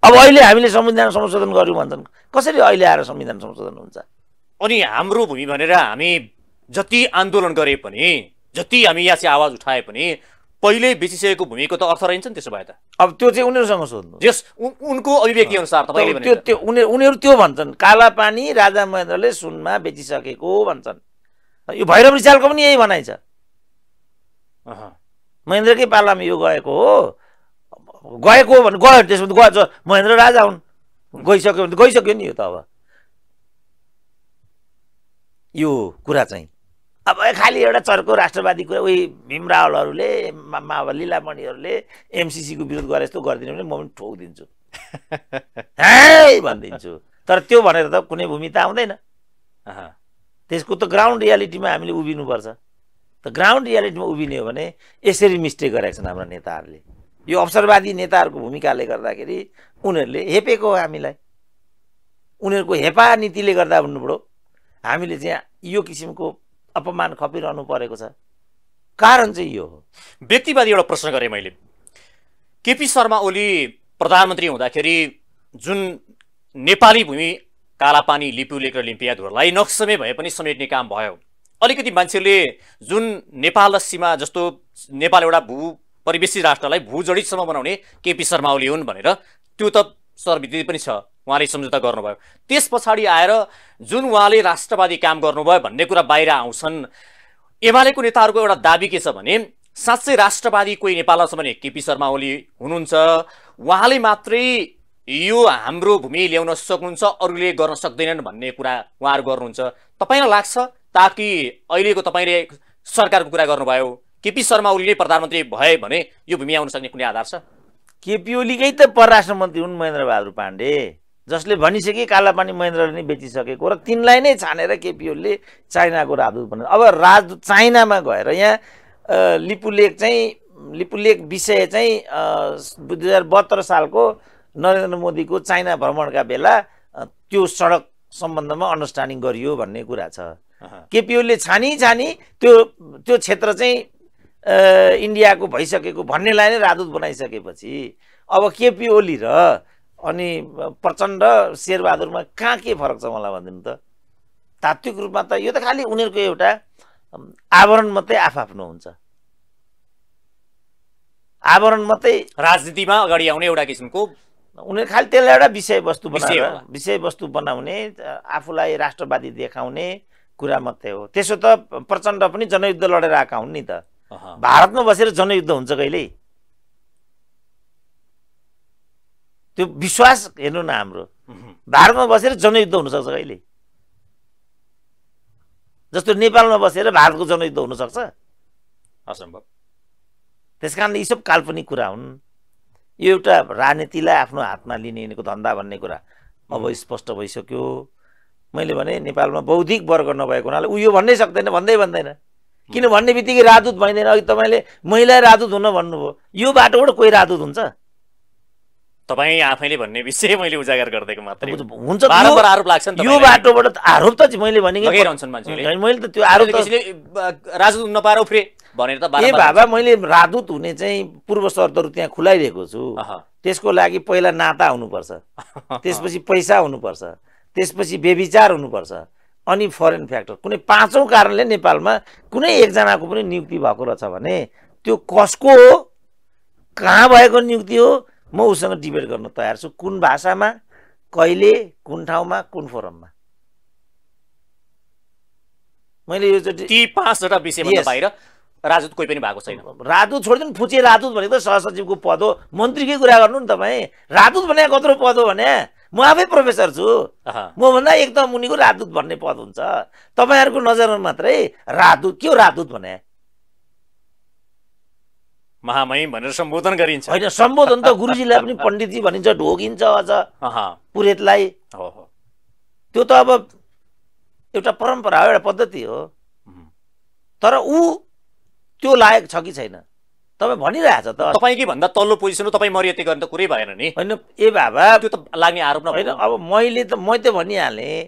अब अहिले हामीले संविधान संशोधन गऱ्यौँ भन्छन् कसरी अहिले आएर संविधान संशोधन हुन्छ अनि हाम्रो भूमि भनेर हामी जति आन्दोलन गरे पनि जति हामी यहाँ चाहिँ आवाज उठाए पनि पहिल्यै बेचिसकेको भूमिको त अर्थ रहन्छ नि त्यसो भए त अब त्यो चाहिँ उनीहरूसँग सोध्नु जस उनको अभिव्यक्ति अनुसार तपाईँले त्यो त्यो उनीहरू उनीहरू त्यो भन्छन् काला पानी राजा महेन्द्रले सुनमा बेचिसकेको भन्छन् यो भैरव रिसालको पनि यही भनाइ छ महेन्द्रकै पालामा यो गएको हो गएको भने गयो भने त्यसमा गयो महेन्द्र राजा हुन् गइसक्यो भने गइसक्यो नि यो त अब यो कुरा चाहिँ अब खाली एउटा चर्को राष्ट्रवादी उही भीमरावलहरूले मामा लिलामणिहरूले एमसिसीको विरोध गरे जस्तो गरिदिनु भने म पनि ठोक भू तर ते तर त्यो भनेर त कुनै भूमिका आउँदैन त्यसको त ग्राउन्ड रियालिटीमा हामीले ग्राउंड रियलिटी में रियालिटीमा हो इसी मिस्टेक गरेका छन् हाम्रा अवसरवादी नेता भूमिका गर्दाखेरि उनीहरूले हेपेको हो हामीलाई उनीहरूको हेपा नीतिले गर्दा भन्नु हामीले अपमान खपिरहनु परेको छ कारण चाहिँ यो हो व्यक्तिवादी एउटा प्रश्न गरेँ मैले केपी शर्मा ओली प्रधानमन्त्री हुँदाखेरि जुन नेपाली भूमि कालापानी लिपुलेक र लिम्पियादहरूलाई नक्समे भए पनि समेट्ने काम भयो अलिकति मान्छेले जुन नेपाल सीमा जस्तो नेपाल एउटा भू परिवेशी राष्ट्रलाई भूजडितसम्म बनाउने केपी शर्मा ओली हुन् भनेर त्यो त सरभित्र पनि छ उहाँले सम्झौता गर्नुभयो त्यस पछाडि आएर जुन उहाँले राष्ट्रवादी काम गर्नुभयो भन्ने कुरा बाहिर आउँछन् एमालेको नेताहरूको एउटा दाबी के छ भने साँच्चै राष्ट्रवादी कोही नेपालमा छ भने केपी शर्मा ओली हुनुहुन्छ उहाँले मात्रै यो हाम्रो भूमि ल्याउन सक्नुहुन्छ अरूले गर्न सक्दैनन् भन्ने कुरा उहाँहरू गर्नुहुन्छ तपाईँलाई लाग्छ ताकि अहिलेको तपाईँले सरकारको कुरा गर्नुभयो केपी शर्मा ओली नै प्रधानमन्त्री भए भने यो भूमि आउन सक्ने कुनै आधार छ केपी ओलीकै त परराष्ट्र मन्त्री हुन् महेन्द्र बहादुर पाण्डे जसले भनिसके कालापानी महेन्द्रले नै बेचिसकेको र तिनलाई नै छानेर केपिओले चाइनाको राजदूत भने अब राजदूत चाइनामा गएर यहाँ लिपुलेख चाहिँ लिपुलेख विषय चाहिँ दुई हजार बहत्तर सालको नरेन्द्र मोदीको चाइना भ्रमणका बेला त्यो सडक सम्बन्धमा अन्डरस्ट्यान्डिङ गरियो भन्ने कुरा छ केपिओले छानी छानी त्यो त्यो क्षेत्र चाहिँ इन्डियाको भइसकेको भन्नेलाई नै राजदूत बनाइसकेपछि अब केपिओली र अनि प्रचण्ड शेरबहादुरमा कहाँ के फरक छ मलाई भनिदिनु त तात्विक रूपमा त यो त खालि उनीहरूको एउटा आवरण मात्रै आफआफ्नो हुन्छ आवरण मात्रै राजनीतिमा अगाडि आउने एउटा किसिमको उनीहरू खालि त्यसलाई एउटा विषयवस्तु बनाएर विषयवस्तु बनाउने आफूलाई राष्ट्रवादी देखाउने कुरा मात्रै हो त्यसो त प्रचण्ड पनि जनयुद्ध लडेर आएका हुन् नि त भारतमा बसेर जनयुद्ध हुन्छ कहिल्यै त्यो विश्वास हेर्नु न हाम्रो भारतमा बसेर जनयुद्ध हुनसक्छ कहिले जस्तो नेपालमा बसेर भारतको जनयुद्ध हुनसक्छ असम्भव त्यस कारणले यी सब काल्पनिक कुरा हुन् यो एउटा राजनीतिलाई आफ्नो हातमा लिने यिनीको धन्दा भन्ने कुरा अब स्पष्ट भइसक्यो मैले भने नेपालमा बौद्धिक वर्ग नभएको हुनाले ऊ यो भन्नै सक्दैन भन्दै भन्दैन किन भन्ने बित्तिकै राजदूत भइँदैन अघि तपाईँले महिला राजदूत हुन भन्नुभयो यो बाटोबाट कोही राजदूत हुन्छ तपाईँ आफैले भन्ने विषय मैले उजागर गरिदिएको मात्रै हुन्छ आरोप लाग्छ नि यो बाटोबाट आरोप त मैले भनेको मान्छेले मैले त त्यो आरोप राजदूत नपाएर उफ्रे भनेर त ए बाबा मैले राजदूत हुने चाहिँ पूर्व शर्तहरू त्यहाँ खुलाइदिएको छु त्यसको लागि पहिला नाता हुनुपर्छ त्यसपछि पैसा हुनुपर्छ त्यसपछि बेविचार हुनुपर्छ अनि फरेन फ्याक्टर कुनै पाँचौँ कारणले नेपालमा कुनै एकजनाको पनि नियुक्ति भएको रहेछ भने त्यो कसको हो कहाँ भएको नियुक्ति हो म उसँग डिबेट गर्न तयार छु कुन भाषामा कहिले कुन ठाउँमा कुन फोरममा मैले यो ती पाँचवटा विषय बाहिर राजदूत कोही पनि भएको छैन राजदूत छोडिदिनु फुचे राजदूत भनेको त सहसचिवको पद हो मन्त्रीकै कुरा गर्नु नि तपाईँ राजदूत भने कत्रो पद हो भने म आफै प्रोफेसर छु म भन्दा एकदम उनीको राजदूत भन्ने पद हुन्छ तपाईँहरूको नजरमा मात्रै राजदूत के हो राजदूत भने महामहिम भनेर सम्बोधन गरिन्छ होइन सम्बोधन त गुरुजीलाई पनि पण्डितजी भनिन्छ ढोगिन्छ अझ पुरेतलाई हो हो त्यो त अब एउटा परम्परा हो एउटा पद्धति हो तर ऊ त्यो लायक छ कि छैन तपाईँ भनिरहेछ त तपाईँकै भन्दा तल्लो पोजिसन तपाईँ मर्यादा गर्ने त कुरै भएन नि होइन ए बाबा त्यो त लाग्ने आरोप होइन अब मैले त मैले त भनिहालेँ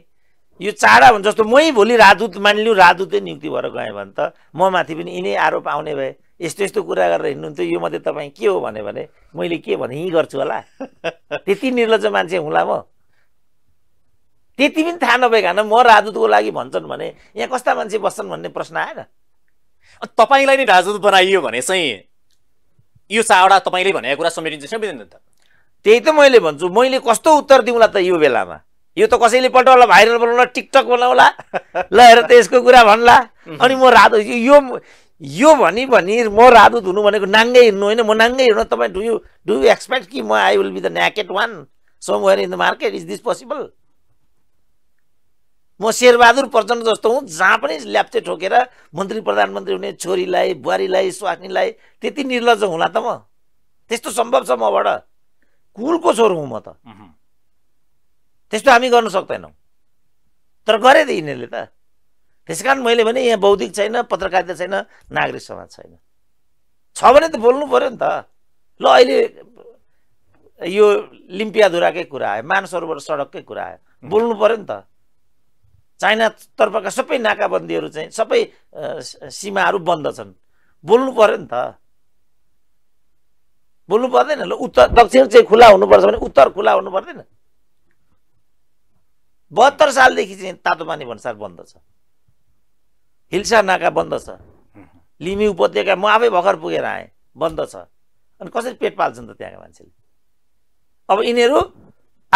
यो चाडा भने जस्तो मै भोलि राजदूत मानिलिउँ राजदूतै नियुक्ति भएर गएँ भने त म माथि पनि यिनै आरोप आउने भए यस्तो यस्तो कुरा गरेर हिँड्नुहुन्थ्यो यो मात्रै तपाईँ के हो भने भने मैले के भने यहीँ गर्छु होला त्यति निर्लज मान्छे हुँला म त्यति पनि थाहा नभइकन म राजदूतको लागि भन्छन् भने यहाँ कस्ता मान्छे बस्छन् भन्ने प्रश्न आएन तपाईँलाई नै राजदूत बनाइयो भने चाहिँ यो चारवटा तपाईँले भनेको कुरा समेटिन्छ समेटिँदैन त त्यही त मैले भन्छु मैले कस्तो उत्तर दिउँला त यो बेलामा यो त कसैले पल्टाउला भाइरल बनाउला टिकटक बनाउला ल हेर त यसको कुरा भन्ला अनि म राजु यो यो भनी भनी म राजदूत हुनु भनेको नाङ्गै हिँड्नु होइन म नाङ्गै हिँड्नु तपाईँ do you do you expect कि म I will be the naked one where in the market is this possible म शेरबहादुर प्रचण्ड जस्तो हुँ जहाँ पनि ल्याप्चे ठोकेर मन्त्री प्रधानमन्त्री हुने छोरीलाई बुहारीलाई स्वास्नीलाई त्यति निर्लज हुँला त म त्यस्तो सम्भव छ मबाट कुलको छोरो हुँ म त त्यस्तो हामी गर्न सक्दैनौँ तर गरे त यिनीहरूले त त्यस कारण मैले भने यहाँ बौद्धिक छैन पत्रकारिता छैन नागरिक समाज छैन छ भने त बोल्नु पऱ्यो नि त ल अहिले यो लिम्पियाधुराकै कुरा आयो मानसरोवर सडककै कुरा आयो बोल्नु पऱ्यो नि त चाइनातर्फका सबै नाकाबन्दीहरू चाहिँ सबै सीमाहरू बन्द छन् बोल्नु पऱ्यो नि त बोल्नु पर्दैन ल उत्तर दक्षिण चाहिँ खुला हुनुपर्छ भने उत्तर खुला हुनु पर्दैन बहत्तर सालदेखि चाहिँ तातो पानी भन्सार बन्द छ हिल्सा नाका बन्द छ लिमी उपत्यका म आफै भर्खर पुगेर आएँ बन्द छ अनि कसरी पेट पाल्छन् त त्यहाँका मान्छेले अब यिनीहरू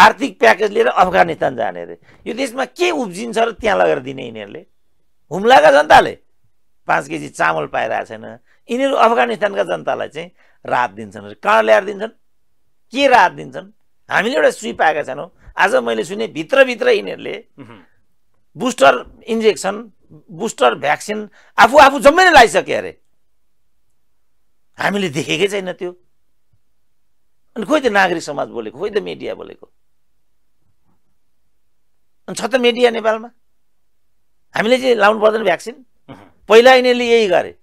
आर्थिक प्याकेज लिएर अफगानिस्तान जाने अरे यो देशमा के उब्जिन्छ र त्यहाँ लगेर दिने यिनीहरूले हुम्लाका जनताले पाँच केजी चामल पाइरहेको छैन यिनीहरू अफगानिस्तानका जनतालाई चाहिँ राहत दिन्छन् कहाँ ल्याएर दिन्छन् के राहत दिन्छन् हामीले एउटा सुई पाएका छैनौँ आज मैले सुने भित्रभित्र यिनीहरूले बुस्टर इन्जेक्सन बुस्टर भ्याक्सिन आफू आफू जम्मै नै लगाइसके अरे हामीले देखेकै छैन त्यो अनि खोइ त नागरिक समाज बोलेको खोइ त मिडिया बोलेको अनि छ त मिडिया नेपालमा हामीले चाहिँ लाउनु पर्दैन भ्याक्सिन पहिला यिनीहरूले यही गरे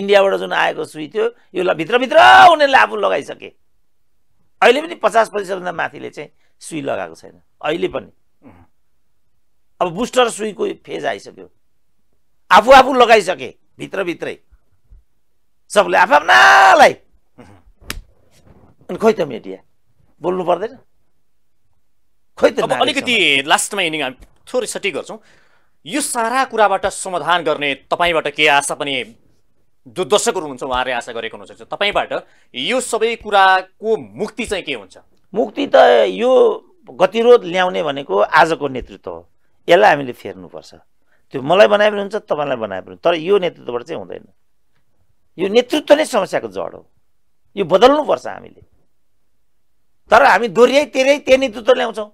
इन्डियाबाट जुन आएको सुई थियो यो भित्रभित्र उनीहरूले आफू लगाइसके अहिले पनि पचास प्रतिशतभन्दा माथिले चाहिँ सुई लगाएको छैन अहिले पनि अब बुस्टर सुईको फेज आइसक्यो आफू आफू लगाइसके भित्रभित्रै सबले आफ्नालाई अनि खोइ त मिडिया बोल्नु पर्दैन खोइ त अलिकति लास्टमा इनिङ हामी थोरै सटिक गर्छौँ यो सारा कुराबाट समाधान गर्ने तपाईँबाट के आशा पनि जो दर्शक हुनुहुन्छ उहाँले आशा गरेको हुनुसक्छ तपाईँबाट यो सबै कुराको मुक्ति चाहिँ के हुन्छ मुक्ति त यो गतिरोध ल्याउने भनेको आजको नेतृत्व हो यसलाई हामीले फेर्नुपर्छ त्यो मलाई बनाए पनि हुन्छ तपाईँलाई बनाए पनि तर यो नेतृत्वबाट चाहिँ हुँदैन यो नेतृत्व नै समस्याको जड हो यो बदल्नुपर्छ हामीले तर हामी दोहोऱ्याइ तेह्रै त्यही नेतृत्व ल्याउँछौँ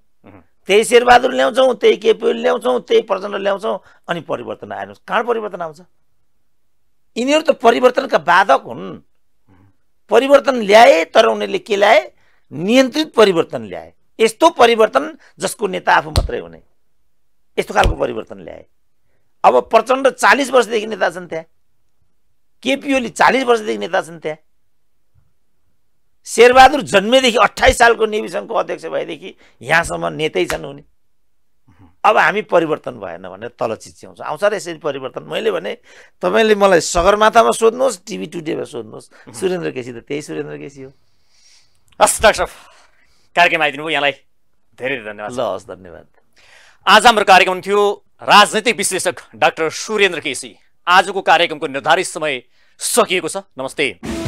त्यही शेरबहादुर ल्याउँछौँ त्यही केपी ल्याउँछौँ त्यही प्रचण्ड ल्याउँछौँ अनि परिवर्तन आएन कहाँ परिवर्तन आउँछ यिनीहरू त परिवर्तनका बाधक हुन् परिवर्तन ल्याए तर उनीहरूले के ल्याए नियन्त्रित परिवर्तन ल्याए यस्तो परिवर्तन जसको नेता आफू मात्रै हुने यस्तो खालको परिवर्तन ल्याए अब प्रचण्ड चालिस वर्षदेखि नेता छन् त्यहाँ केपी ओली चालिस वर्षदेखि नेता छन् त्यहाँ शेरबहादुर जन्मेदेखि अठाइस सालको नेवी सङ्घको अध्यक्ष भएदेखि यहाँसम्म नेतै छन् उनी अब हामी परिवर्तन भएन भनेर तल चिच्याउँछ आउँछ र यसरी परिवर्तन मैले भने तपाईँले मलाई सगरमाथामा सोध्नुहोस् टिभी टुडेमा सोध्नुहोस् सुरेन्द्र केसी त त्यही सुरेन्द्र केसी हो हस् डाक्टर कार्यक्रम आइदिनु भयो यहाँलाई धेरै धेरै धन्यवाद ल हस् धन्यवाद आज हाम्रो कार्यक्रम थियो राजनैतिक विश्लेषक डाक्टर सुरेन्द्र केसी आजको कार्यक्रमको निर्धारित समय सकिएको छ नमस्ते